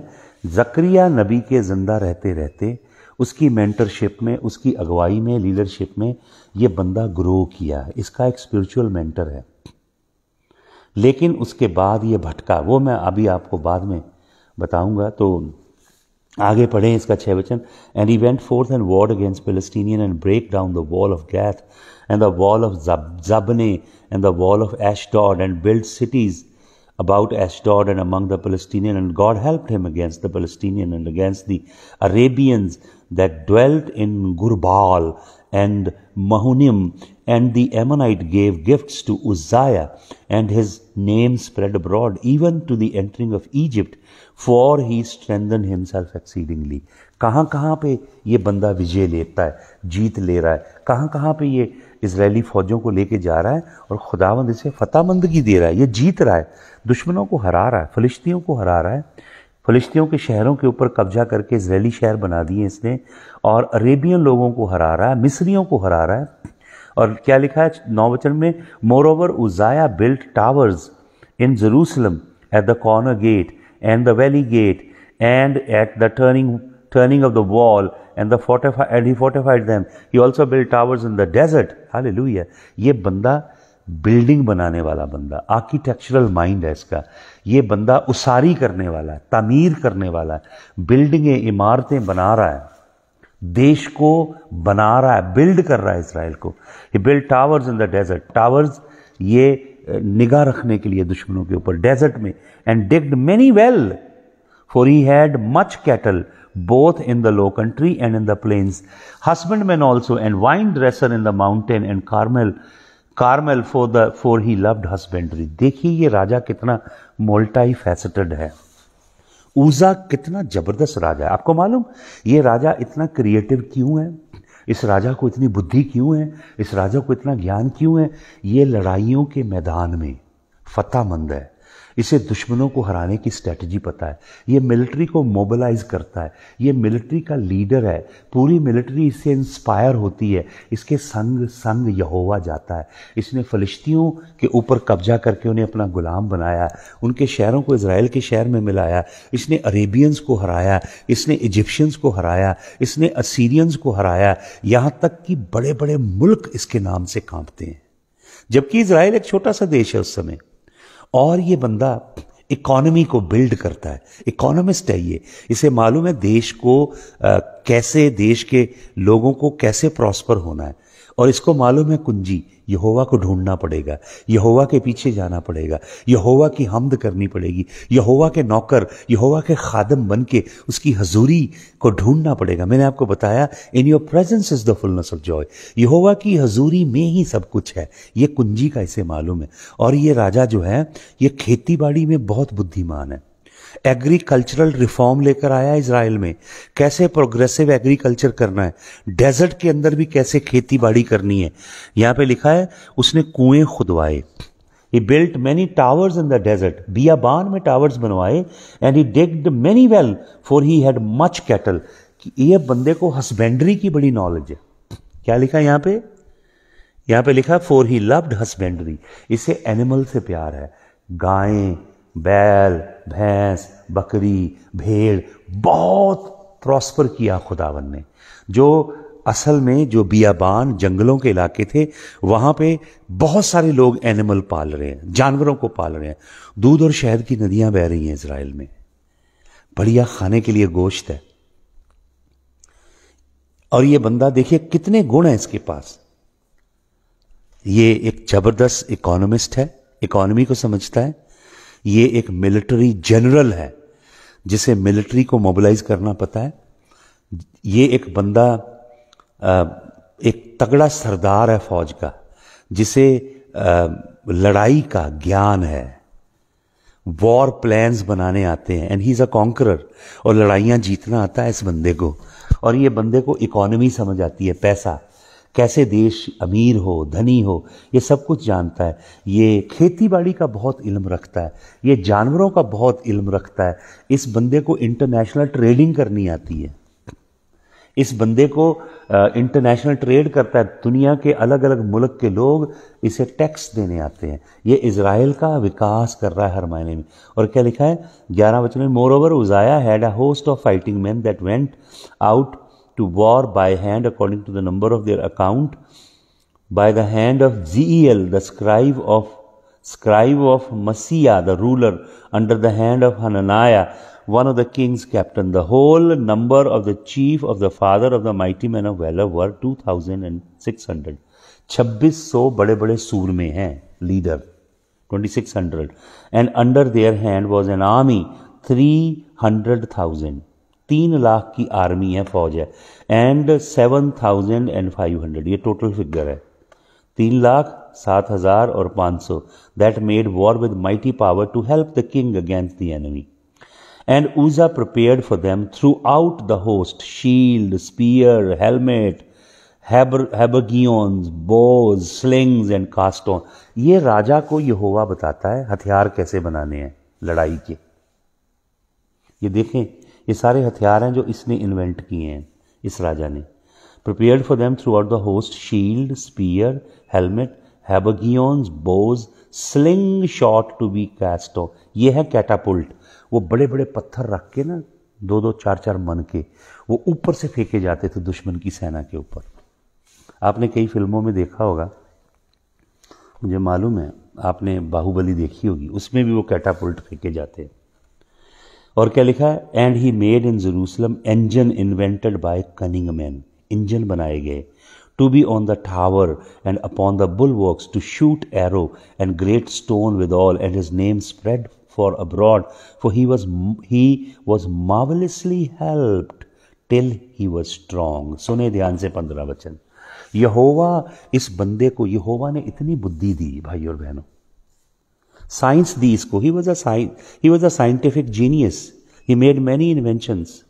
जक्रिया नबी के ज़िंदा रहते रहते उसकी मेंटरशिप में उसकी अगुवाई में लीडरशिप में ये बंदा ग्रो किया है इसका एक स्पिरिचुअल मेंटर है लेकिन उसके बाद ये भटका वो मैं अभी आपको बाद में बताऊंगा तो आगे पढ़ें इसका छह वचन and went forth and warred against Palestinian and break down the wall of Gath and the wall of Jabneh and the wall of Ashdod and build cities about Ashdod and among the Palestinians, and God helped him against the Palestinians and against the Arabians that dwelt in Gurbal and Mahunim. And the Ammonite gave gifts to Uzziah, and his name spread abroad, even to the entering of Egypt, for he strengthened himself exceedingly. कहाँ कहाँ पे ये बंदा विजय लेता है जीत ले रहा है कहाँ कहाँ पे ये इसराइली फ़ौजों को लेके जा रहा है और खुदावंद इसे फतामंदगी दे रहा है ये जीत रहा है दुश्मनों को हरा रहा है फलिश्तियों को हरा रहा है फलिश्तियों के शहरों के ऊपर कब्जा करके इसराइली शहर बना दिए इसने और अरेबियन लोगों को हरा रहा है मिस्रियों को हरा रहा है और क्या लिखा है नौवचन में moreover Uzziah built towers in Jerusalem at the corner gate and the valley gate and at the turning turning of the wall and the fortify and he fortified them he also built towers in the desert hallelujah ये बंदा building बनाने वाला बंदा architectural mind है इसका ये बंदा उसारी करने वाला है तमीर करने वाला है बिल्डिंगें इमारतें बना रहा है देश को बना रहा है बिल्ड कर रहा है इसराइल को he build towers in the desert towers ये निगाह रखने के लिए दुश्मनों के ऊपर डेजर्ट में and digged many well for he had much cattle both in the low country and in the plains. Husbandman also, and wine dresser in the mountain and Carmel. Carmel for the for he loved husbandry. देखिए ye raja kitna multi faceted hai uza kitna zabardast raja hai aapko malum ye raja itna creative kyu hai इस राजा को इतनी बुद्धि क्यों है इस राजा को इतना ज्ञान क्यों है ये लड़ाइयों के मैदान में फतेहमंद है इसे दुश्मनों को हराने की स्ट्रेटजी पता है ये मिलिट्री को मोबिलाइज करता है ये मिलिट्री का लीडर है पूरी मिलिट्री इससे इंस्पायर होती है इसके संग संग यहोवा जाता है इसने फलिश्तियों के ऊपर कब्जा करके उन्हें अपना गुलाम बनाया उनके शहरों को इसराइल के शहर में मिलाया इसने अरेबियंस को हराया इसने इजिप्शियंस को हराया इसने असीरियंस को हराया यहाँ तक कि बड़े बड़े मुल्क इसके नाम से कांपते हैं जबकि इसराइल एक छोटा सा देश है उस समय और ये बंदा इकोनॉमी को बिल्ड करता है इकोनॉमिस्ट है ये इसे मालूम है देश को आ, कैसे देश के लोगों को कैसे प्रॉस्पर होना है और इसको मालूम है कुंजी यहोवा को ढूंढना पड़ेगा यहोवा के पीछे जाना पड़ेगा यहोवा की हमद करनी पड़ेगी यहोवा के नौकर यहोवा के खादम बन के उसकी हजूरी को ढूंढना पड़ेगा मैंने आपको बताया in your presence is the fullness of joy यहोवा की हजूरी में ही सब कुछ है ये कुंजी का इसे मालूम है और ये राजा जो है ये खेती बाड़ी में बहुत बुद्धिमान है एग्रीकल्चरल रिफॉर्म लेकर आया है इसराइल में कैसे प्रोग्रेसिव एग्रीकल्चर करना है डेजर्ट के अंदर भी कैसे खेती बाड़ी करनी है यहाँ पे लिखा है उसने कुएं खुदवाए he built many towers in the desert बियाबान में टावर्स बनवाए and he digged many well for he had much cattle कि ये बंदे को हस्बेंड्री की बड़ी नॉलेज है क्या लिखा है यहां पे यहां पे लिखा फॉर ही लव्ड हस्बेंड्री इसे एनिमल से प्यार है गायें बैल भैंस बकरी भेड़ बहुत प्रॉस्पर किया खुदावन ने जो असल में जो बियाबान जंगलों के इलाके थे वहां पे बहुत सारे लोग एनिमल पाल रहे हैं जानवरों को पाल रहे हैं दूध और शहद की नदियां बह रही हैं इसराइल में बढ़िया खाने के लिए गोश्त है और ये बंदा देखिए कितने गुण हैं इसके पास ये एक जबरदस्त इकोनॉमिस्ट है इकोनॉमी को समझता है ये एक मिलिट्री जनरल है जिसे मिलिट्री को मोबिलाइज करना पता है ये एक बंदा एक तगड़ा सरदार है फौज का जिसे लड़ाई का ज्ञान है वॉर प्लान्स बनाने आते हैं and he is a conqueror और लड़ाइयां जीतना आता है इस बंदे को और ये बंदे को इकोनॉमी समझ आती है पैसा कैसे देश अमीर हो धनी हो ये सब कुछ जानता है ये खेती बाड़ी का बहुत इल्म रखता है ये जानवरों का बहुत इल्म रखता है इस बंदे को इंटरनेशनल ट्रेडिंग करनी आती है इस बंदे को इंटरनेशनल ट्रेड करता है दुनिया के अलग अलग मुल्क के लोग इसे टैक्स देने आते हैं ये इसराइल का विकास कर रहा है हर मायने में और क्या लिखा है ग्यारह वचन में moreover Uzziah had a host of fighting man that went out to war by hand according to the number of their account by the hand of Zeel, the scribe of scribe of Messiah, the ruler, under the hand of Hananiah, one of the king's captain. The whole number of the chief of the father of the mighty men of valor were 2,600. 2600 बड़े बड़े सूर में हैं leader 2600 and under their hand was an army 300,000 तीन लाख की army है फौज है and seven thousand and five hundred ये टोटल फिगर है तीन लाख सात हजार और पाँच सौ that made war with mighty power to help the king against the enemy and Uzziah prepared for them throughout the host shield spear helmet habergeons bows slings and cast stone ये राजा को यहोवा बताता है हथियार कैसे बनाने हैं लड़ाई के ये देखें ये सारे हथियार हैं जो इसने इन्वेंट किए हैं इस राजा ने prepared for them throughout the host shield spear helmet habergeons bows sling shot to be cast ये है कैटापुल्ट वो बड़े बड़े पत्थर रख के ना दो दो चार चार मन के वो ऊपर से फेंके जाते थे दुश्मन की सेना के ऊपर आपने कई फिल्मों में देखा होगा मुझे मालूम है आपने बाहुबली देखी होगी उसमें भी वो कैटापुल्ट फेंके जाते हैं और क्या लिखा है and he made in Jerusalem engine invented by cunning man engine बनाए गए to be on the tower and upon the bulwark to shoot arrow and great stone withal and his name spread far abroad for he was he was marvellously helped till he was strong सुने ध्यान से पंद्रह वचन यहोवा इस बंदे को यहोवा ने इतनी बुद्धि दी भाई और बहनों साइंस दी इसको he was a he was a scientific genius he made many inventions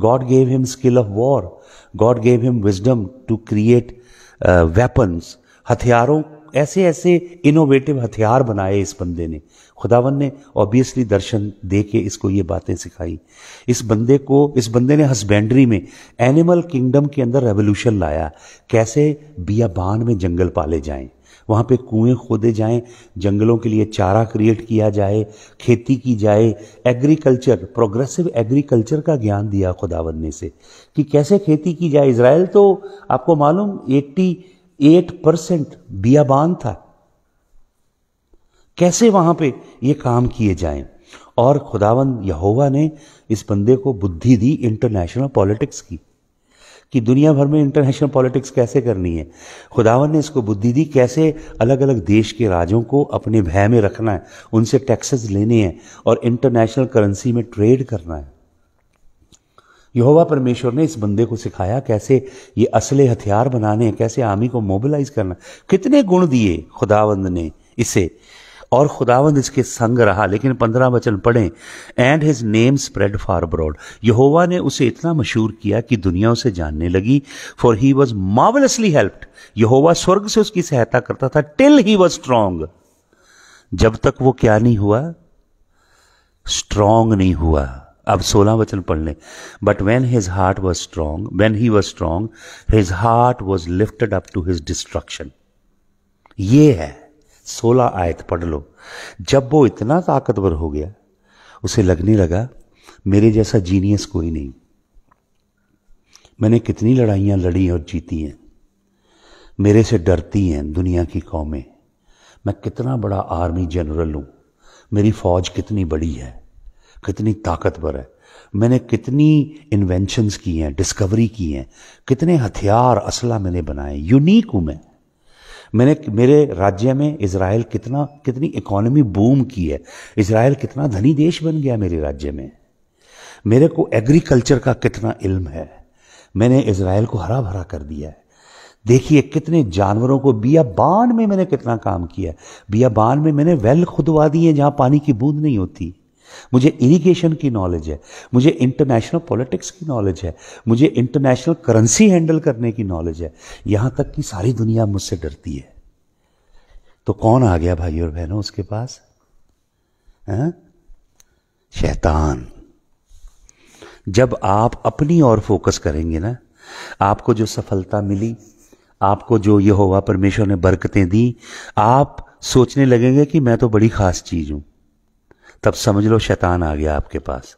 God gave him skill of war God gave him wisdom to create weapons हथियारों ऐसे ऐसे इनोवेटिव हथियार बनाए इस बंदे ने खुदावन ने ऑब्वियसली दर्शन दे के इसको ये बातें सिखाई इस बंदे को इस बंदे ने हस्बेंड्री में एनिमल किंगडम के अंदर रेवोल्यूशन लाया कैसे बियाबान में जंगल पाले जाएं वहाँ पे कुएं खोदे जाएं जंगलों के लिए चारा क्रिएट किया जाए खेती की जाए एग्रीकल्चर प्रोग्रेसिव एग्रीकल्चर का ज्ञान दिया खुदावन ने से कि कैसे खेती की जाए इसराइल तो आपको मालूम एट्टी एट परसेंट बियाबान था कैसे वहां पे ये काम किए जाएं और खुदावन यहोवा ने इस बंदे को बुद्धि दी इंटरनेशनल पॉलिटिक्स की कि दुनिया भर में इंटरनेशनल पॉलिटिक्स कैसे करनी है खुदावन ने इसको बुद्धि दी कैसे अलग अलग देश के राजों को अपने भय में रखना है उनसे टैक्सेस लेने हैं और इंटरनेशनल करेंसी में ट्रेड करना है यहोवा परमेश्वर ने इस बंदे को सिखाया कैसे ये असले हथियार बनाने कैसे आर्मी को मोबिलाइज करना कितने गुण दिए खुदावंद ने इसे और खुदावंद इसके संग रहा लेकिन पंद्रह वचन पढ़ें and his name spread far abroad यहोवा ने उसे इतना मशहूर किया कि दुनिया उसे जानने लगी for he was marvellously helped यहोवा स्वर्ग से उसकी सहायता करता था टिल ही वॉज स्ट्रांग जब तक वो क्या नहीं हुआ स्ट्रांग नहीं हुआ अब सोलह वचन पढ़ लें but when his heart was strong when he was strong his heart was lifted up to his destruction ये है सोलह आयत पढ़ लो जब वो इतना ताकतवर हो गया उसे लगने लगा मेरे जैसा जीनियस कोई नहीं मैंने कितनी लड़ाइयाँ लड़ी और जीती हैं मेरे से डरती हैं दुनिया की कौमें मैं कितना बड़ा आर्मी जनरल हूँ मेरी फ़ौज कितनी बड़ी है कितनी ताकतवर है मैंने कितनी इन्वेंशंस की हैं डिस्कवरी की हैं कितने हथियार असला मैंने बनाए यूनिक हूँ मैं मैंने मेरे राज्य में इसराइल कितना कितनी इकोनॉमी बूम की है इसराइल कितना धनी देश बन गया मेरे राज्य में मेरे को एग्रीकल्चर का कितना इल्म है मैंने इसराइल को हरा भरा कर दिया है देखिए कितने जानवरों को बियाबान में मैंने कितना काम किया बियाबान में मैंने वेल खुदवा दी है जहाँ पानी की बूंद नहीं होती मुझे इरिगेशन की नॉलेज है मुझे इंटरनेशनल पॉलिटिक्स की नॉलेज है मुझे इंटरनेशनल करेंसी हैंडल करने की नॉलेज है यहां तक कि सारी दुनिया मुझसे डरती है तो कौन आ गया भाई और बहनों उसके पास है? शैतान जब आप अपनी ओर फोकस करेंगे ना आपको जो सफलता मिली आपको जो यह होगा परमेश्वर ने बरकतें दी आप सोचने लगेंगे कि मैं तो बड़ी खास चीज़ हूं तब समझ लो शैतान आ गया आपके पास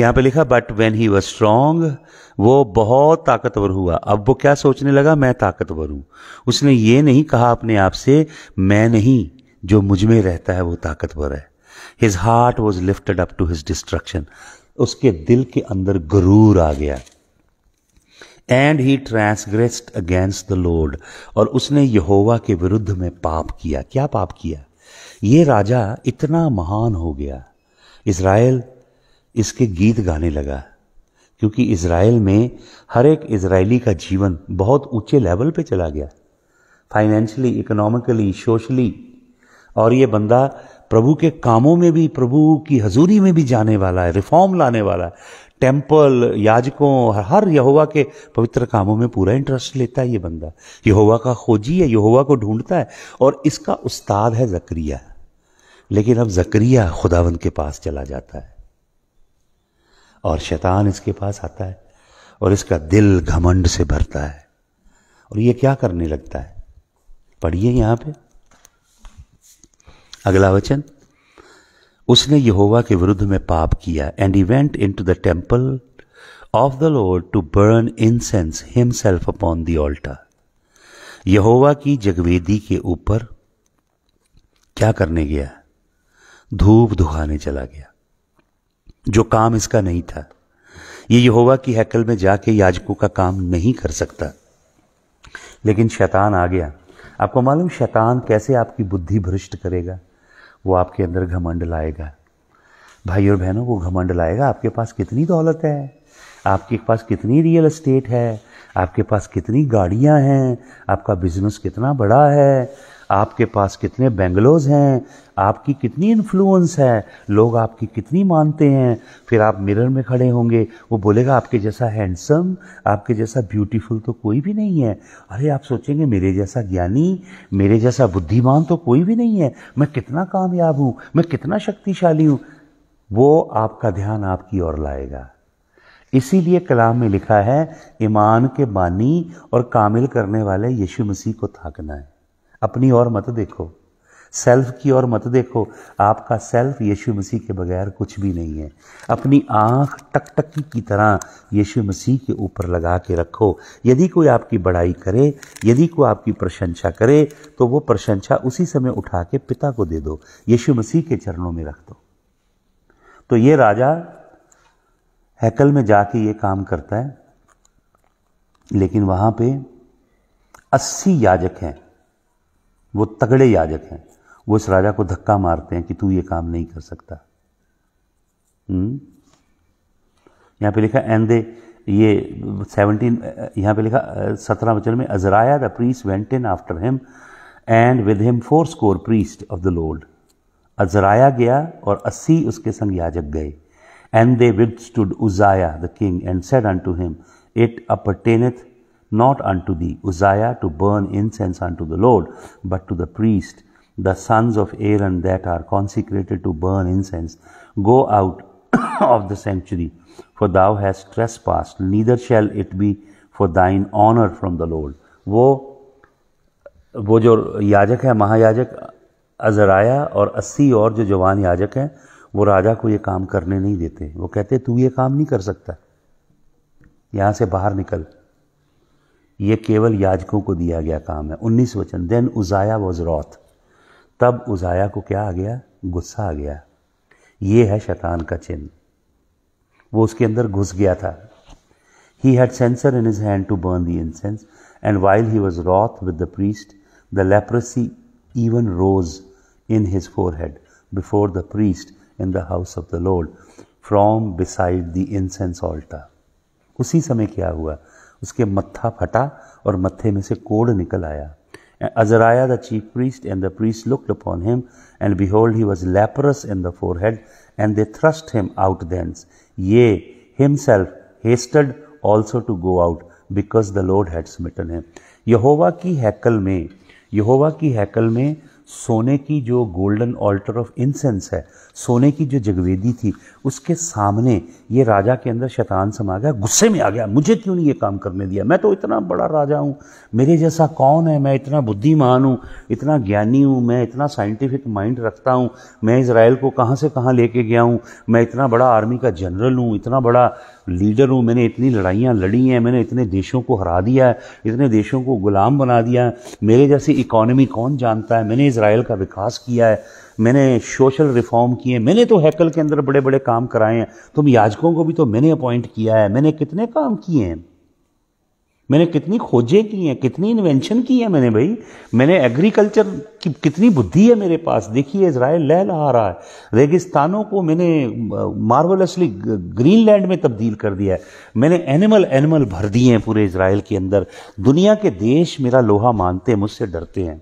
यहां पे लिखा but when he was strong वो बहुत ताकतवर हुआ अब वो क्या सोचने लगा मैं ताकतवर हूं उसने ये नहीं कहा अपने आप से मैं नहीं जो मुझ में रहता है वो ताकतवर है his heart was lifted up to his destruction उसके दिल के अंदर गरूर आ गया and he transgressed against the Lord और उसने यहोवा के विरुद्ध में पाप किया क्या पाप किया ये राजा इतना महान हो गया इसराइल इसके गीत गाने लगा क्योंकि इसराइल में हर एक इसराइली का जीवन बहुत ऊंचे लेवल पे चला गया फाइनेंशियली इकोनॉमिकली सोशली और ये बंदा प्रभु के कामों में भी प्रभु की हजूरी में भी जाने वाला है रिफॉर्म लाने वाला है टेम्पल याजकों हर यहोवा के पवित्र कामों में पूरा इंटरेस्ट लेता है ये बंदा यहोवा का खोजी है यहोवा को ढूंढता है और इसका उस्ताद है जक्रिया लेकिन अब जक्रिया खुदावन के पास चला जाता है और शैतान इसके पास आता है और इसका दिल घमंड से भरता है और ये क्या करने लगता है पढ़िए यहां पे अगला वचन उसने यहोवा के विरुद्ध में पाप किया and event went into the temple of the Lord to burn in him himself upon the altar यहोवा की जगवेदी के ऊपर क्या करने गया धूप दुखाने चला गया जो काम इसका नहीं था ये यहोवा की हैकल में जाके याजकों का काम नहीं कर सकता लेकिन शैतान आ गया आपको मालूम शैतान कैसे आपकी बुद्धि भ्रष्ट करेगा वो आपके अंदर घमंड लाएगा भाई और बहनों को घमंड लाएगा आपके पास कितनी दौलत है आपके पास कितनी रियल इस्टेट है आपके पास कितनी गाड़ियां हैं आपका बिजनेस कितना बड़ा है आपके पास कितने बेंगलोज हैं आपकी कितनी इन्फ्लुएंस है लोग आपकी कितनी मानते हैं फिर आप मिरर में खड़े होंगे वो बोलेगा आपके जैसा हैंडसम आपके जैसा ब्यूटीफुल तो कोई भी नहीं है अरे आप सोचेंगे मेरे जैसा ज्ञानी मेरे जैसा बुद्धिमान तो कोई भी नहीं है मैं कितना कामयाब हूँ मैं कितना शक्तिशाली हूँ वो आपका ध्यान आपकी ओर लाएगा इसीलिए कलाम में लिखा है ईमान के बानी और कामिल करने वाले यीशु मसीह को थकना है अपनी और मत देखो सेल्फ की और मत देखो आपका सेल्फ यीशु मसीह के बगैर कुछ भी नहीं है अपनी आंख टकटकी की तरह यीशु मसीह के ऊपर लगा के रखो यदि कोई आपकी बड़ाई करे यदि कोई आपकी प्रशंसा करे तो वो प्रशंसा उसी समय उठा के पिता को दे दो यीशु मसीह के चरणों में रख दो तो ये राजा हैकल में जाके ये काम करता है लेकिन वहां पे अस्सी याजक हैं वो तगड़े याजक हैं वो इस राजा को धक्का मारते हैं कि तू ये काम नहीं कर सकता हम्म? यहाँ पे लिखा एंड दे ये सेवनटीन यहाँ पे लिखा सत्रह वचन में Azariah the priest went in after him and with him four score priest of the Lord Azariah गया और अस्सी उसके संग याजक गए and they withstood Uzziah the king and said unto him it appertaineth not unto thee, Uzziah, to burn incense unto the Lord, but to the priest, the sons of Aaron that are consecrated to burn incense. Go out of the sanctuary, for thou hast trespassed, neither shall it be for thine honor from the Lord. वो वो जो याजक है महायाजक अजराया और अस्सी और जो जवान याजक हैं वो राजा को ये काम करने नहीं देते वो कहते तू ये काम नहीं कर सकता यहाँ से बाहर निकल ये केवल याजकों को दिया गया काम है उन्नीस वचन देन उजाया वॉज रॉथ तब उजाया को क्या आ गया गुस्सा आ गया ये है शैतान का चिन्ह वो उसके अंदर घुस गया था he had censer in his hand to burn the incense and while he was wroth with the priest the leprosy even rose in his forehead before the priest in the house of the Lord from beside the incense altar उसी समय क्या हुआ उसके मत्था फटा और मत्थे में से कोड निकल आया Azariah the chief priest and the priest looked upon him and behold he was leprous in the forehead and they thrust him out thence yea himself hasted also to go out because the Lord had smitten him यहोवा की हैकल में यहोवा की हैकल में सोने की जो गोल्डन ऑल्टर ऑफ इंसेंस है सोने की जो जगवेदी थी उसके सामने ये राजा के अंदर शैतान समा गया गुस्से में आ गया मुझे क्यों नहीं ये काम करने दिया मैं तो इतना बड़ा राजा हूँ मेरे जैसा कौन है मैं इतना बुद्धिमान हूँ इतना ज्ञानी हूँ मैं इतना साइंटिफिक माइंड रखता हूँ मैं इसराइल को कहाँ से कहाँ लेके गया हूँ मैं इतना बड़ा आर्मी का जनरल हूँ इतना बड़ा लीडर हूँ मैंने इतनी लड़ाइयाँ लड़ी हैं मैंने इतने देशों को हरा दिया है इतने देशों को गुलाम बना दिया है मेरे जैसी इकॉनमी कौन जानता है मैंने इसराइल का विकास किया है मैंने सोशल रिफॉर्म किए मैंने तो हैकल के अंदर बड़े बड़े काम कराए हैं तुम याजकों को भी तो मैंने अपॉइंट किया है मैंने कितने काम किए हैं मैंने कितनी खोजें की हैं कितनी इन्वेंशन की है मैंने भाई मैंने एग्रीकल्चर की कितनी बुद्धि है मेरे पास देखिए इसराइल लह लहा रहा है रेगिस्तानों को मैंने मार्वलसली ग्रीन लैंड में तब्दील कर दिया है मैंने एनिमल एनिमल भर दिए हैं पूरे इसराइल के अंदर दुनिया के देश मेरा लोहा मानते हैं मुझसे डरते हैं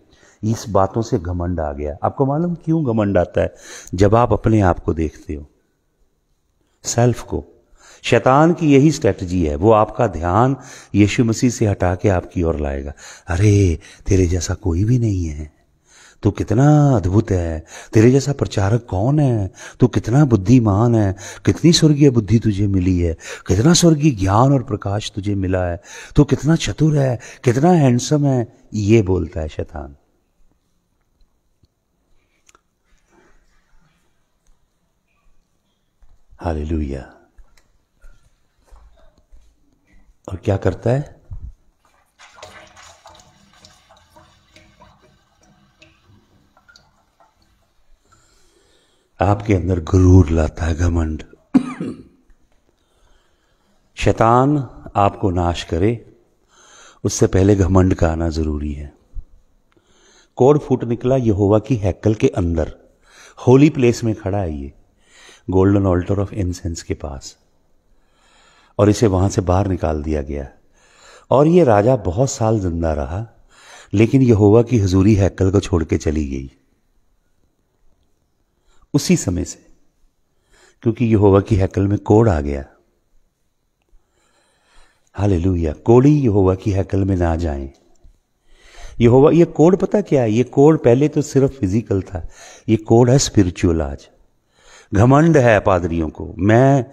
इस बातों से घमंड आ गया आपको मालूम क्यों घमंड आता है जब आप अपने आप को देखते हो सेल्फ को शैतान की यही स्ट्रेटजी है वो आपका ध्यान यीशु मसीह से हटा के आपकी ओर लाएगा अरे तेरे जैसा कोई भी नहीं है तू कितना अद्भुत है तेरे जैसा प्रचारक कौन है तू कितना बुद्धिमान है कितनी स्वर्गीय बुद्धि तुझे मिली है कितना स्वर्गीय ज्ञान और प्रकाश तुझे मिला है तू कितना चतुर है कितना हैंडसम है ये बोलता है शैतान हालेलुया और क्या करता है आपके अंदर गुरूर लाता है घमंड शैतान आपको नाश करे उससे पहले घमंड का आना जरूरी है कोड फूट निकला यहोवा की हैकल के अंदर होली प्लेस में खड़ा है ये गोल्डन ऑल्टर ऑफ इंसेंस के पास और इसे वहां से बाहर निकाल दिया गया और ये राजा बहुत साल जिंदा रहा लेकिन यह होवा की हजूरी हैकल को छोड़ के चली गई उसी समय से क्योंकि यह होवा की हैकल में कोड़ आ गया लुहिया कोड़ी यहोवा की हैकल में ना यह यहोवा यह कोड पता क्या है यह कोड पहले तो सिर्फ फिजिकल था यह कोड है स्पिरिचुअल आज घमंड है पादरियों को मैं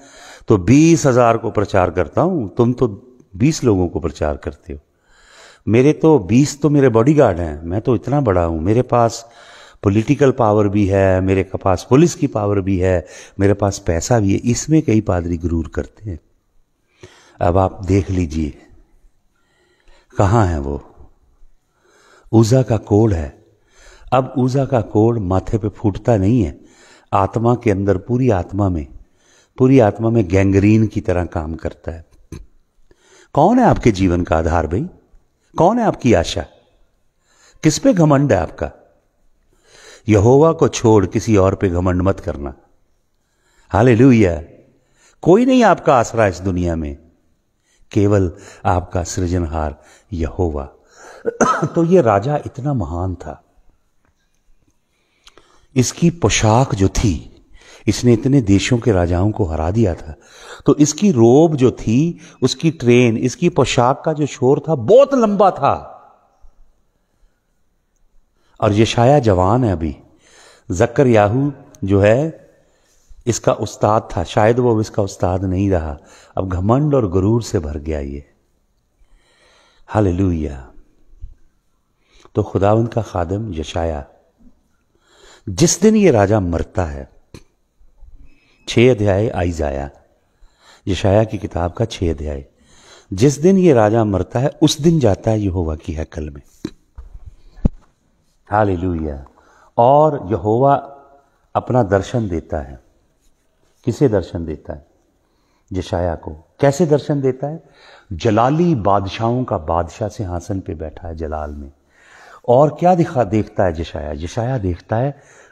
तो बीस हजार को प्रचार करता हूं तुम तो बीस लोगों को प्रचार करते हो मेरे तो बीस तो मेरे बॉडीगार्ड हैं मैं तो इतना बड़ा हूं मेरे पास पॉलिटिकल पावर भी है मेरे पास पुलिस की पावर भी है मेरे पास पैसा भी है इसमें कई पादरी गुरूर करते हैं अब आप देख लीजिए कहाँ है वो ऊजा का कोड है अब ऊजा का कोड माथे पे फूटता नहीं है आत्मा के अंदर पूरी आत्मा में पूरी आत्मा में गैंग्रीन की तरह काम करता है कौन है आपके जीवन का आधार भाई कौन है आपकी आशा किस पे घमंड है आपका यहोवा को छोड़ किसी और पे घमंड मत करना हाले कोई नहीं आपका आसरा इस दुनिया में केवल आपका सृजनहार यहोवा तो ये राजा इतना महान था इसकी पोशाक जो थी इसने इतने देशों के राजाओं को हरा दिया था तो इसकी रोब जो थी उसकी ट्रेन इसकी पोशाक का जो शोर था बहुत लंबा था और यशाया जवान है अभी जक्कर याहू जो है इसका उस्ताद था शायद वो इसका उस्ताद नहीं रहा अब घमंड और गुरूर से भर गया ये हाल तो खुदावंद का खादम यशाया जिस दिन ये राजा मरता है छह अध्याय आई जाया यशाया की किताब का छह अध्याय जिस दिन ये राजा मरता है उस दिन जाता है यहोवा की हैकल में हालेलुया और यहोवा अपना दर्शन देता है किसे दर्शन देता है जशाया को कैसे दर्शन देता है जलाली बादशाहों का बादशाह से हासन पे बैठा है जलाल में और क्या दिखा देखता है जशाया जशाया देखता है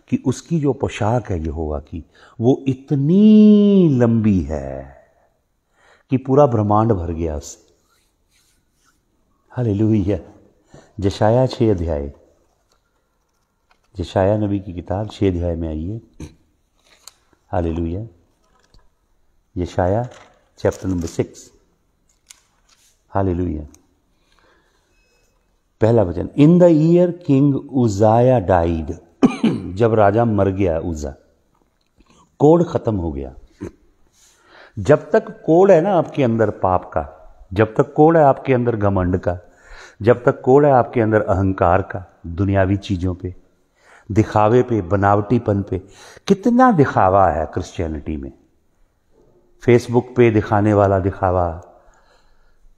कि उसकी जो पोशाक है होगा की वो इतनी लंबी है कि पूरा ब्रह्मांड भर गया उससे हाल लोहिया जशाया छे अध्याय जशाया नबी की किताब छः अध्याय में आई है हाल लोहिया यशाया chapter number six hallelujah पहला वचन in the year king Uzziah died जब राजा मर गया उजा कोड खत्म हो गया जब तक कोड है ना आपके अंदर पाप का जब तक कोड है आपके अंदर घमंड का जब तक कोड है आपके अंदर अहंकार का दुनियावी चीज़ों पे दिखावे पे बनावटीपन पे कितना दिखावा है क्रिश्चियनिटी में फेसबुक पे दिखाने वाला दिखावा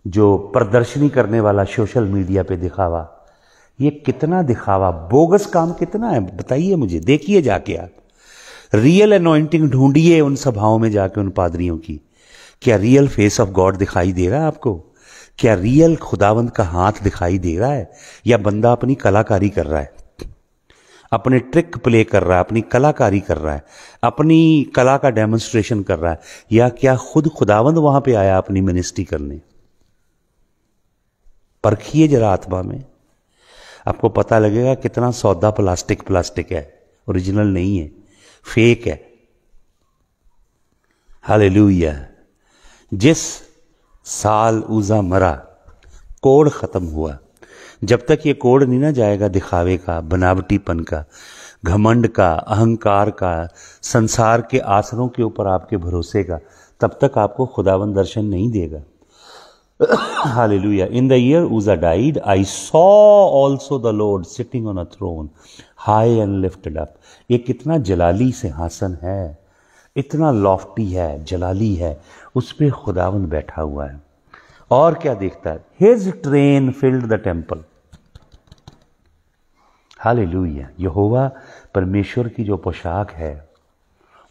जो प्रदर्शनी करने वाला सोशल मीडिया पे दिखावा ये कितना दिखावा बोगस काम कितना है बताइए मुझे देखिए जाके आप रियल अनोइंटिंग ढूंढिए उन सभाओं में जाके उन पादरियों की क्या रियल फेस ऑफ गॉड दिखाई दे रहा है आपको क्या रियल खुदावंद का हाथ दिखाई दे रहा है या बंदा अपनी कलाकारी कर रहा है अपने ट्रिक प्ले कर रहा है अपनी कलाकारी कर रहा है अपनी कला का डेमोन्स्ट्रेशन कर रहा है या क्या खुद खुदावंद वहां पे आया अपनी मिनिस्ट्री करने परखिए जरा आत्मा में आपको पता लगेगा कितना सौदा प्लास्टिक प्लास्टिक है ओरिजिनल नहीं है फेक है हालेलुया जिस साल ऊजा मरा कोड ख़त्म हुआ जब तक ये कोड नहीं ना जाएगा दिखावे का बनावटीपन का घमंड का अहंकार का संसार के आसरों के ऊपर आपके भरोसे का तब तक आपको खुदावन दर्शन नहीं देगा Hallelujah. In the year Uzzah died, I saw also the Lord sitting on a throne, high and lifted up. ये कितना जलाली सिंहासन है इतना लॉफ्टी है जलाली है उस पर खुदावन बैठा हुआ है और क्या देखता है his train filled the temple हाल यहोवा परमेश्वर की जो पोशाक है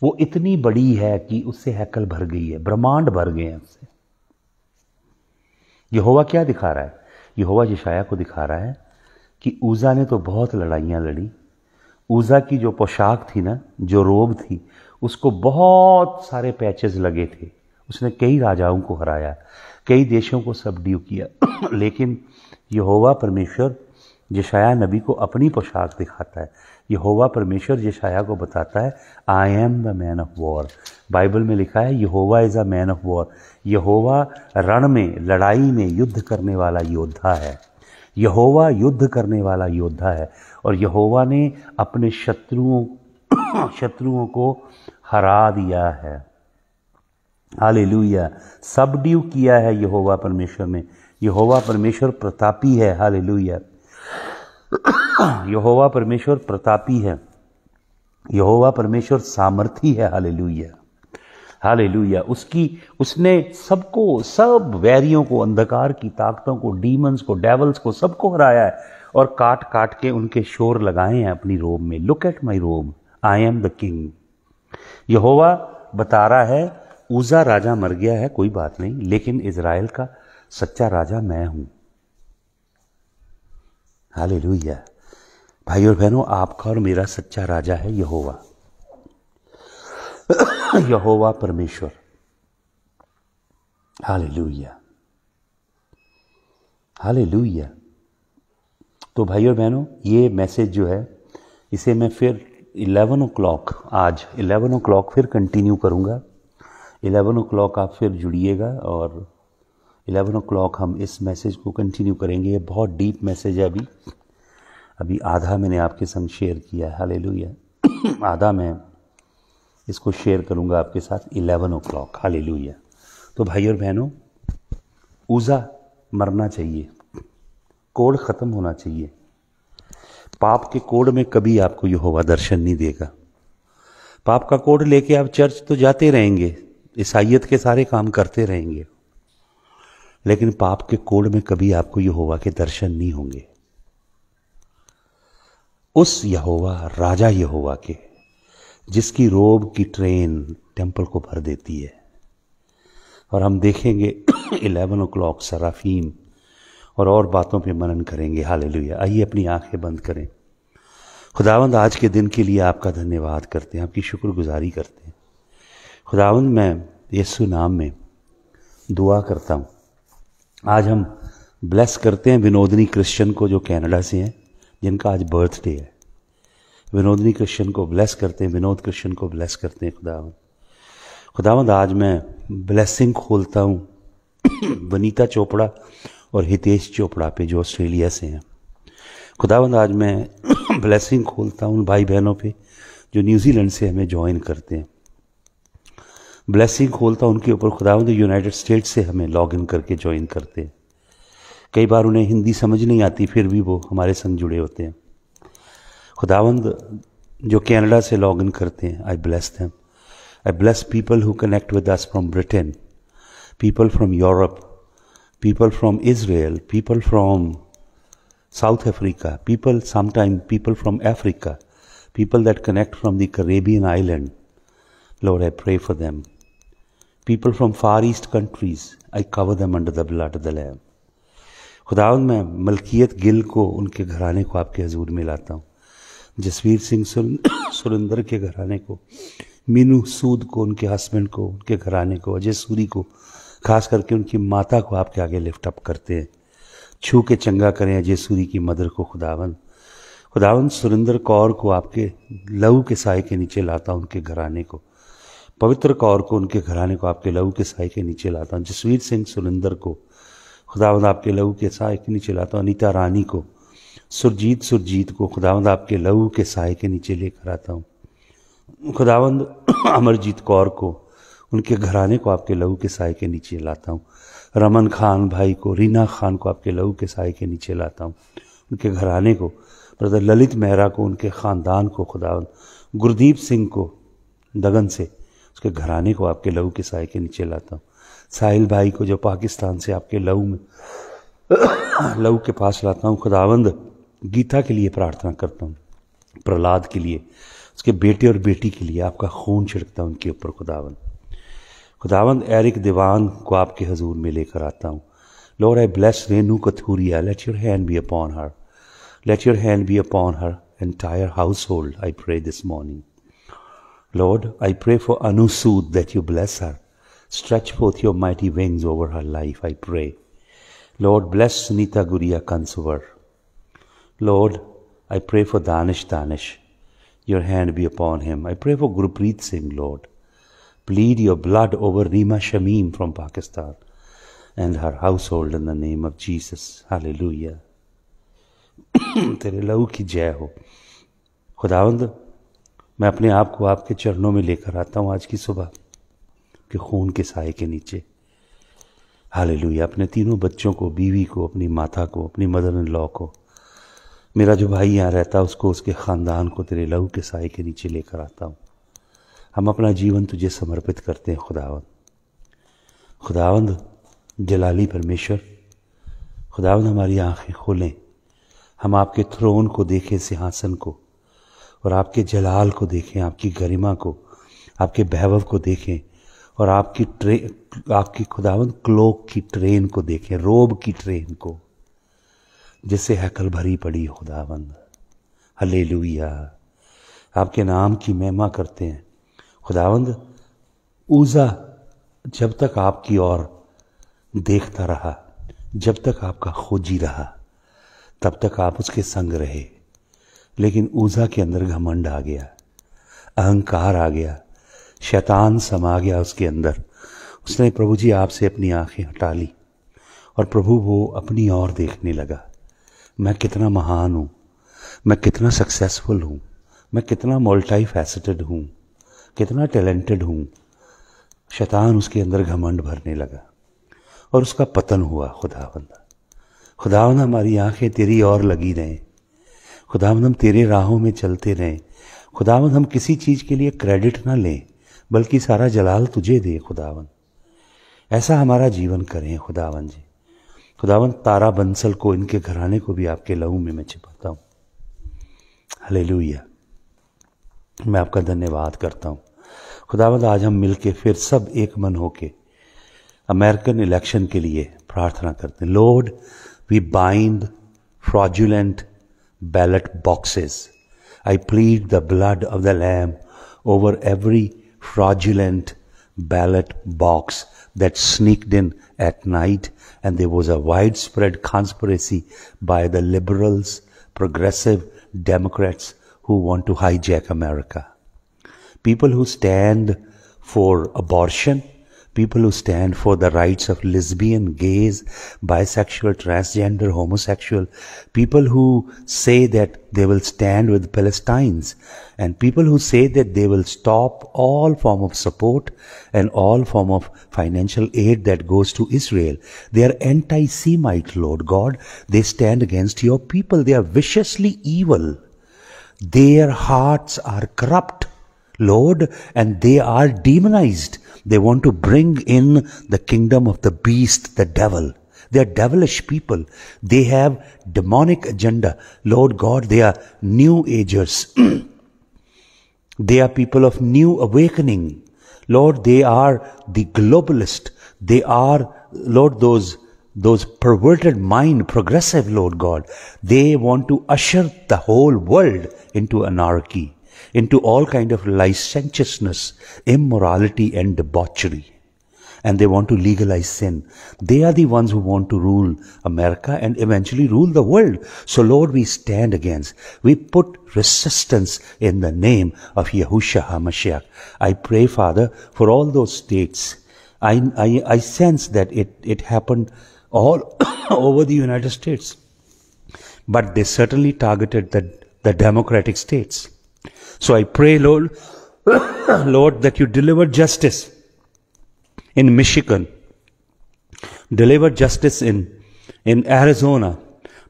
वो इतनी बड़ी है कि उससे हैकल भर गई है ब्रह्मांड भर गए हैं उससे यहोवा क्या दिखा रहा है यहोवा यशाया को दिखा रहा है कि ऊज़ा ने तो बहुत लड़ाइयाँ लड़ी ऊज़ा की जो पोशाक थी ना जो रोब थी उसको बहुत सारे पैचेस लगे थे उसने कई राजाओं को हराया कई देशों को सब ड्यू किया लेकिन यहोवा परमेश्वर यशाया नबी को अपनी पोशाक दिखाता है यहोवा परमेश्वर यशाया को बताता है I am the man of war Bible में लिखा है यहोवा is a man of war यहोवा रण में लड़ाई में युद्ध करने वाला योद्धा है यहोवा युद्ध करने वाला योद्धा है और यहोवा ने अपने शत्रुओं शत्रुओं को हरा दिया है हालेलुया सब ड्यू किया है यहोवा परमेश्वर ने यहोवा परमेश्वर प्रतापी है हालेलुया लुया यहोवा परमेश्वर प्रतापी है यहोवा परमेश्वर सामर्थी है हालेलुया लुया हाल उसकी उसने सबको सब वैरियों को अंधकार की ताकतों को डीमंस को डेवल्स को सबको हराया है और काट काट के उनके शोर लगाए हैं अपनी रोम में look at my room I am the king यहोवा बता रहा है ऊजा राजा मर गया है कोई बात नहीं लेकिन इसराइल का सच्चा राजा मैं हूं हाल भाई और बहनों आपका और मेरा सच्चा राजा है यहोवा यहोवा परमेश्वर हाले लुइया हाले लुइया तो भाई और बहनों ये मैसेज जो है इसे मैं फिर इलेवन ओ आज इलेवन ओ फिर कंटिन्यू करूँगा इलेवन ओ आप फिर जुड़िएगा और इलेवन ओ हम इस मैसेज को कंटिन्यू करेंगे ये बहुत डीप मैसेज है अभी अभी आधा मैंने आपके संग शेयर किया है हालेलुया आधा मैं इसको शेयर करूंगा आपके साथ इलेवन ओ क्लॉक हाली लुया तो भाई और बहनों ऊज़ा मरना चाहिए कोड ख़त्म होना चाहिए पाप के कोड में कभी आपको यह होगा दर्शन नहीं देगा पाप का कोड लेके आप चर्च तो जाते रहेंगे ईसाइत के सारे काम करते रहेंगे लेकिन पाप के कोड में कभी आपको यहोवा के दर्शन नहीं होंगे उस यहोवा राजा यहोवा के जिसकी रोब की ट्रेन टेम्पल को भर देती है और हम देखेंगे एलेवन ओ क्लॉक सराफीम और और बातों पे मनन करेंगे हाल आइए अपनी आंखें बंद करें खुदावंद आज के दिन के लिए आपका धन्यवाद करते हैं आपकी शुक्रगुजारी करते हैं खुदावंद मैं यस्सु नाम में दुआ करता हूँ आज हम ब्लेस करते हैं विनोदनी क्रिश्चियन को जो कनाडा से हैं जिनका आज बर्थडे है विनोदनी कृष्ण को ब्लेस करते हैं विनोद कृष्ण को ब्लेस करते हैं खुदावंद खुदावंद आज मैं ब्लेसिंग खोलता हूँ वनीता चोपड़ा और हितेश चोपड़ा पे जो ऑस्ट्रेलिया से हैं खुदावंद आज मैं ब्लेसिंग खोलता हूँ उन भाई बहनों पे जो न्यूजीलैंड से हमें ज्वाइन करते हैं ब्लेसिंग खोलता हूँ उनके ऊपर खुदावंद यूनाइटेड स्टेट से हमें लॉग इन करके ज्वाइन करते हैं कई बार उन्हें हिंदी समझ नहीं आती फिर भी वो हमारे संग जुड़े होते हैं खुदावंद जो कैनेडा से लॉग इन करते हैं I bless them I bless people who connect with us from Britain people from Europe people from Israel people from South Africa people sometime people from Africa people that connect from the Caribbean island. Lord, I pray for them people from far east countries I cover them under the blood the the खुदावंद मैं मलकियत गिल को उनके घराने को आपके हजूर में लाता हूँ जसवीर सिंह सुरेंद्र के घराने को मीनू सूद को उनके हस्बैंड को उनके घराने को अजय सूरी को खास करके उनकी माता को आपके आगे लिफ्ट अप करते हैं छू के चंगा करें अजय सूरी की मदर को खुदावन खुदावन सुरेंद्र कौर को आपके लहू के साय के नीचे लाता हूँ उनके घराने को पवित्र कौर को उनके घराने को आपके लहू के साय के नीचे लाता हूँ जसवीर सिंह सुरेंद्र को खुदावंद आपके लहू के साय के नीचे लाता हूँ अनिता रानी को सुरजीत सुरजीत को खुदावंद आपके लहू के साय के नीचे लेकर आता हूँ खुदावंद अमरजीत कौर को उनके घराने को आपके लहू के साय के नीचे लाता हूँ रमन खान भाई को रीना खान को आपके लहू के साय के नीचे लाता हूँ उनके घराने को ब्रदर ललित मेहरा को उनके ख़ानदान को खुदावंद गुरदीप सिंह को दगन से उसके घराने को आपके लहू के साय के नीचे लाता हूँ साहिल भाई को जो पाकिस्तान से आपके लहू में लहू के पास लाता हूँ खुदावंद गीता के लिए प्रार्थना करता हूँ प्रहलाद के लिए उसके बेटे और बेटी के लिए आपका खून छिड़कता हूँ उनके ऊपर खुदावंद खुदावंद एरिक दीवान को आपके हजूर में लेकर आता हूँ Lord I bless Renu Kathuria let your hand be upon her let your hand be upon her entire household I pray this morning Lord I pray for अनुसूद that you bless her stretch forth your mighty wings over her life I pray Lord bless Sunita Guria कंसवर Lord, I pray for Danish Danish. Your hand be upon him. I pray for Gurpreet Singh, Lord. Plead your blood over Rima Shamim from Pakistan and her household in the name of Jesus. Hallelujah. तेरे लहू की जय हो खुदावंद मैं अपने आप को आपके चरणों में लेकर आता हूँ आज की सुबह के खून के साय के नीचे हाल अपने तीनों बच्चों को बीवी को अपनी माता को अपनी मदर इन लॉ को मेरा जो भाई यहाँ रहता है उसको उसके ख़ानदान को तेरे लहू के साय के नीचे लेकर आता हूँ हम अपना जीवन तुझे समर्पित करते हैं खुदावंद खुदावंद जलाली परमेश्वर खुदावंद हमारी आंखें खोलें हम आपके थ्रोन को देखें सिंहासन को और आपके जलाल को देखें आपकी गरिमा को आपके वैभव को देखें और आपकी ट्रे आपकी खुदावंद क्लोक की ट्रेन को देखें रोब की ट्रेन को जिससे हैकल भरी पड़ी खुदावंद हले आपके नाम की महिमा करते हैं खुदावंद ऊज़ा जब तक आपकी ओर देखता रहा जब तक आपका खोजी रहा तब तक आप उसके संग रहे लेकिन ऊज़ा के अंदर घमंड आ गया अहंकार आ गया शैतान समा गया उसके अंदर उसने प्रभु जी आपसे अपनी आंखें हटा ली और प्रभु वो अपनी ओर देखने लगा मैं कितना महान हूँ मैं कितना सक्सेसफुल हूँ मैं कितना मल्टी फैसेटेड हूँ कितना टैलेंटेड हूँ शैतान उसके अंदर घमंड भरने लगा और उसका पतन हुआ खुदावंदा खुदावंद हमारी आंखें तेरी और लगी रहें खुदावंद हम तेरे राहों में चलते रहें खुदावंद हम किसी चीज़ के लिए क्रेडिट ना लें बल्कि सारा जलाल तुझे दे खुदावन ऐसा हमारा जीवन करें खुदावन जी खुदावन तारा बंसल को इनके घराने को भी आपके लहू में मैं छिपाता हूँ हले मैं आपका धन्यवाद करता हूँ खुदावंद आज हम मिलके फिर सब एक मन होके अमेरिकन इलेक्शन के लिए प्रार्थना करते हैं Lord we bind fraudulent ballot boxes I plead the blood of the lamb over every fraudulent ballot box that sneaked in at night and there was a widespread conspiracy by the liberals, progressive Democrats who want to hijack America. People who stand for abortion, people who stand for the rights of lesbian, gays, bisexual, transgender, homosexual, people who say that they will stand with Palestinians, and people who say that they will stop all form of support and all form of financial aid that goes to Israel. They are anti-Semite, Lord God. They stand against your people. They are viciously evil. Their hearts are corrupt. Lord, and they are demonized. They want to bring in the kingdom of the beast, the devil. They are devilish people. They have demonic agenda. Lord God, they are new agers. they are people of new awakening. Lord, they are the globalist. They are, Lord, those those perverted mind, progressive Lord God, they want to usher the whole world into anarchy into all kind of licentiousness, immorality and debauchery. And they want to legalize sin. They are the ones who want to rule America and eventually rule the world. So Lord, we stand against. We put resistance in the name of Yahushua HaMashiach. I pray, Father, for all those states. I, I, I sense that it, it happened all over the United States. But they certainly targeted the, the democratic states. So I pray, Lord, Lord, that you deliver justice in Michigan, deliver justice in, in Arizona,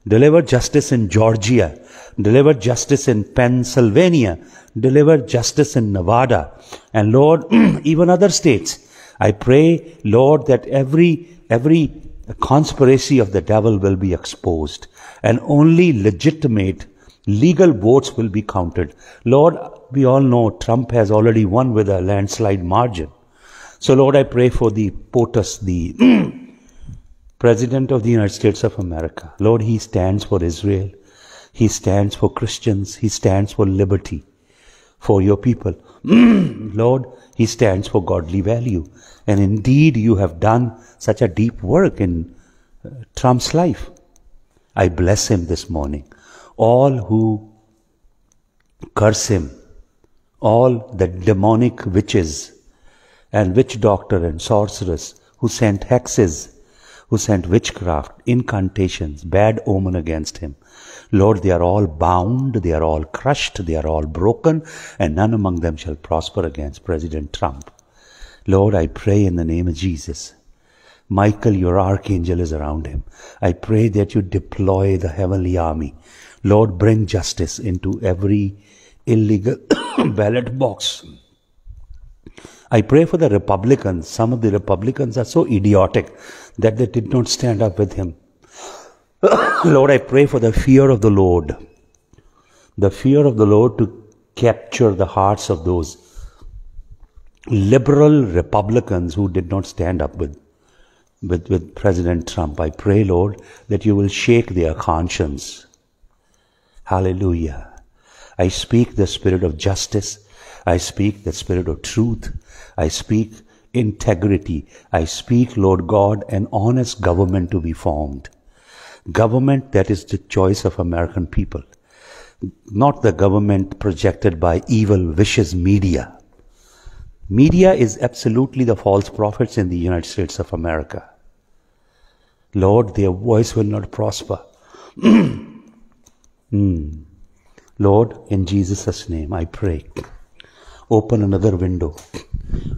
deliver justice in Georgia, deliver justice in Pennsylvania, deliver justice in Nevada, and Lord, even other states. I pray, Lord, that every, every conspiracy of the devil will be exposed and only legitimate legal votes will be counted. Lord, we all know Trump has already won with a landslide margin. So, Lord, I pray for the POTUS, the President of the United States of America. Lord, he stands for Israel. He stands for Christians. He stands for liberty for your people. Lord, he stands for godly value. And indeed, you have done such a deep work in uh, Trump's life. I bless him this morning all who curse him, all the demonic witches and witch doctor and sorceress who sent hexes, who sent witchcraft, incantations, bad omen against him. Lord, they are all bound, they are all crushed, they are all broken, and none among them shall prosper against President Trump. Lord, I pray in the name of Jesus. Michael, your archangel, is around him. I pray that you deploy the heavenly army Lord, bring justice into every illegal ballot box. I pray for the Republicans. Some of the Republicans are so idiotic that they did not stand up with him. Lord, I pray for the fear of the Lord. The fear of the Lord to capture the hearts of those liberal Republicans who did not stand up with, with, with President Trump. I pray, Lord, that you will shake their conscience Hallelujah. I speak the spirit of justice. I speak the spirit of truth. I speak integrity. I speak, Lord God, an honest government to be formed. Government that is the choice of American people. Not the government projected by evil, vicious media. Media is absolutely the false prophets in the United States of America. Lord, their voice will not prosper. Hmm. Lord, in Jesus' name, I pray. Open another window,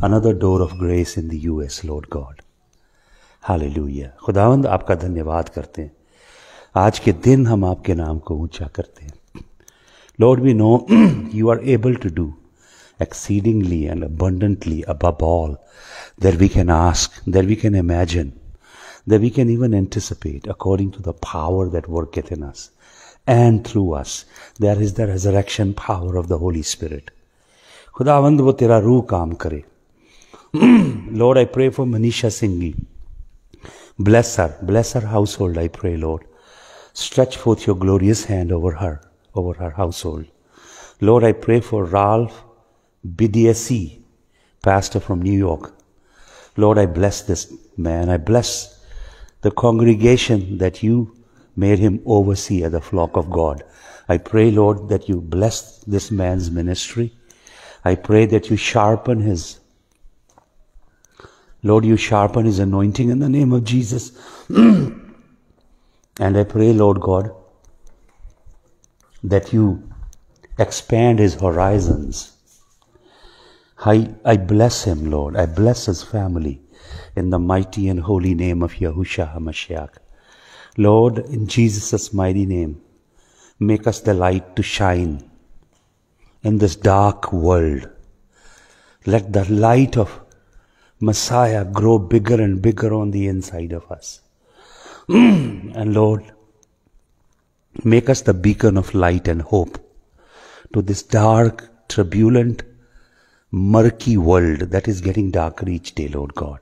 another door of grace in the US, Lord God. Hallelujah खुदावंद आपका धन्यवाद करते हैं आज के दिन हम आपके नाम को ऊंचा करते हैं Lord we know you are able to do exceedingly and abundantly above all that we can ask, that we can imagine, that we can even anticipate according to the power that worketh in us and through us. There is the resurrection power of the Holy Spirit. खुदावंद वो तेरा रूह काम करे Lord, I pray for Manisha Singhi. Bless her. Bless her household, I pray, Lord. Stretch forth your glorious hand over her, over her household. Lord, I pray for Ralph Bidiasi, pastor from New York. Lord, I bless this man. I bless the congregation that you made him overseer the flock of God. I pray, Lord, that you bless this man's ministry. I pray that you sharpen his, Lord, you sharpen his anointing in the name of Jesus. and I pray, Lord God, that you expand his horizons. I, I bless him, Lord. I bless his family in the mighty and holy name of Yahushua HaMashiach. Lord, in Jesus' mighty name, make us the light to shine in this dark world. Let the light of Messiah grow bigger and bigger on the inside of us. and Lord, make us the beacon of light and hope to this dark, turbulent, murky world that is getting darker each day, Lord God.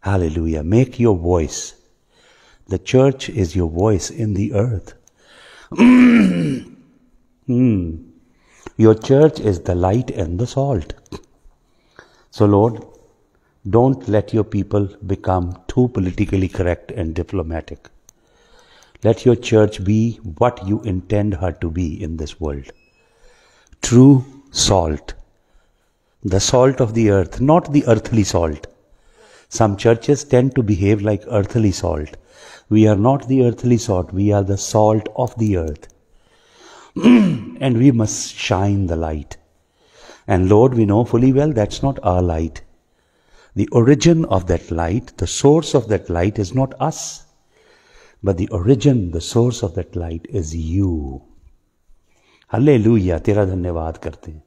Hallelujah. Make your voice the church is your voice in the earth. mm. Your church is the light and the salt. So, Lord, don't let your people become too politically correct and diplomatic. Let your church be what you intend her to be in this world true salt. The salt of the earth, not the earthly salt. Some churches tend to behave like earthly salt we are not the earthly salt, we are the salt of the earth. and we must shine the light. And Lord, we know fully well that's not our light. The origin of that light, the source of that light is not us, but the origin, the source of that light is you. हल्ले तेरा धन्यवाद करते हैं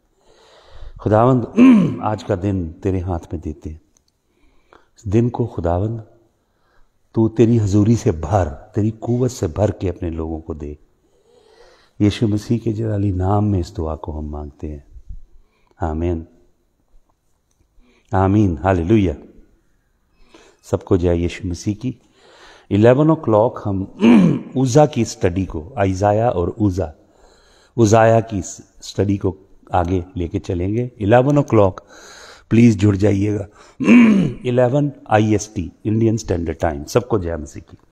खुदावंद आज का दिन तेरे mein में Din ko इस तो तेरी हजूरी से भर तेरी कुवत से भर के अपने लोगों को दे यीशु मसीह के जलाली नाम में इस दुआ को हम मांगते हैं आमीन आमीन हालेलुया सबको जय यीशु मसीह की इलेवन ओ क्लॉक हम ऊज़ा की स्टडी को आइजाया और ऊज़ा उज़ाया की स्टडी को आगे लेके चलेंगे इलेवन ओ क्लॉक प्लीज़ जुड़ जाइएगा eleven I S T Indian standard time सबको जय मसीह की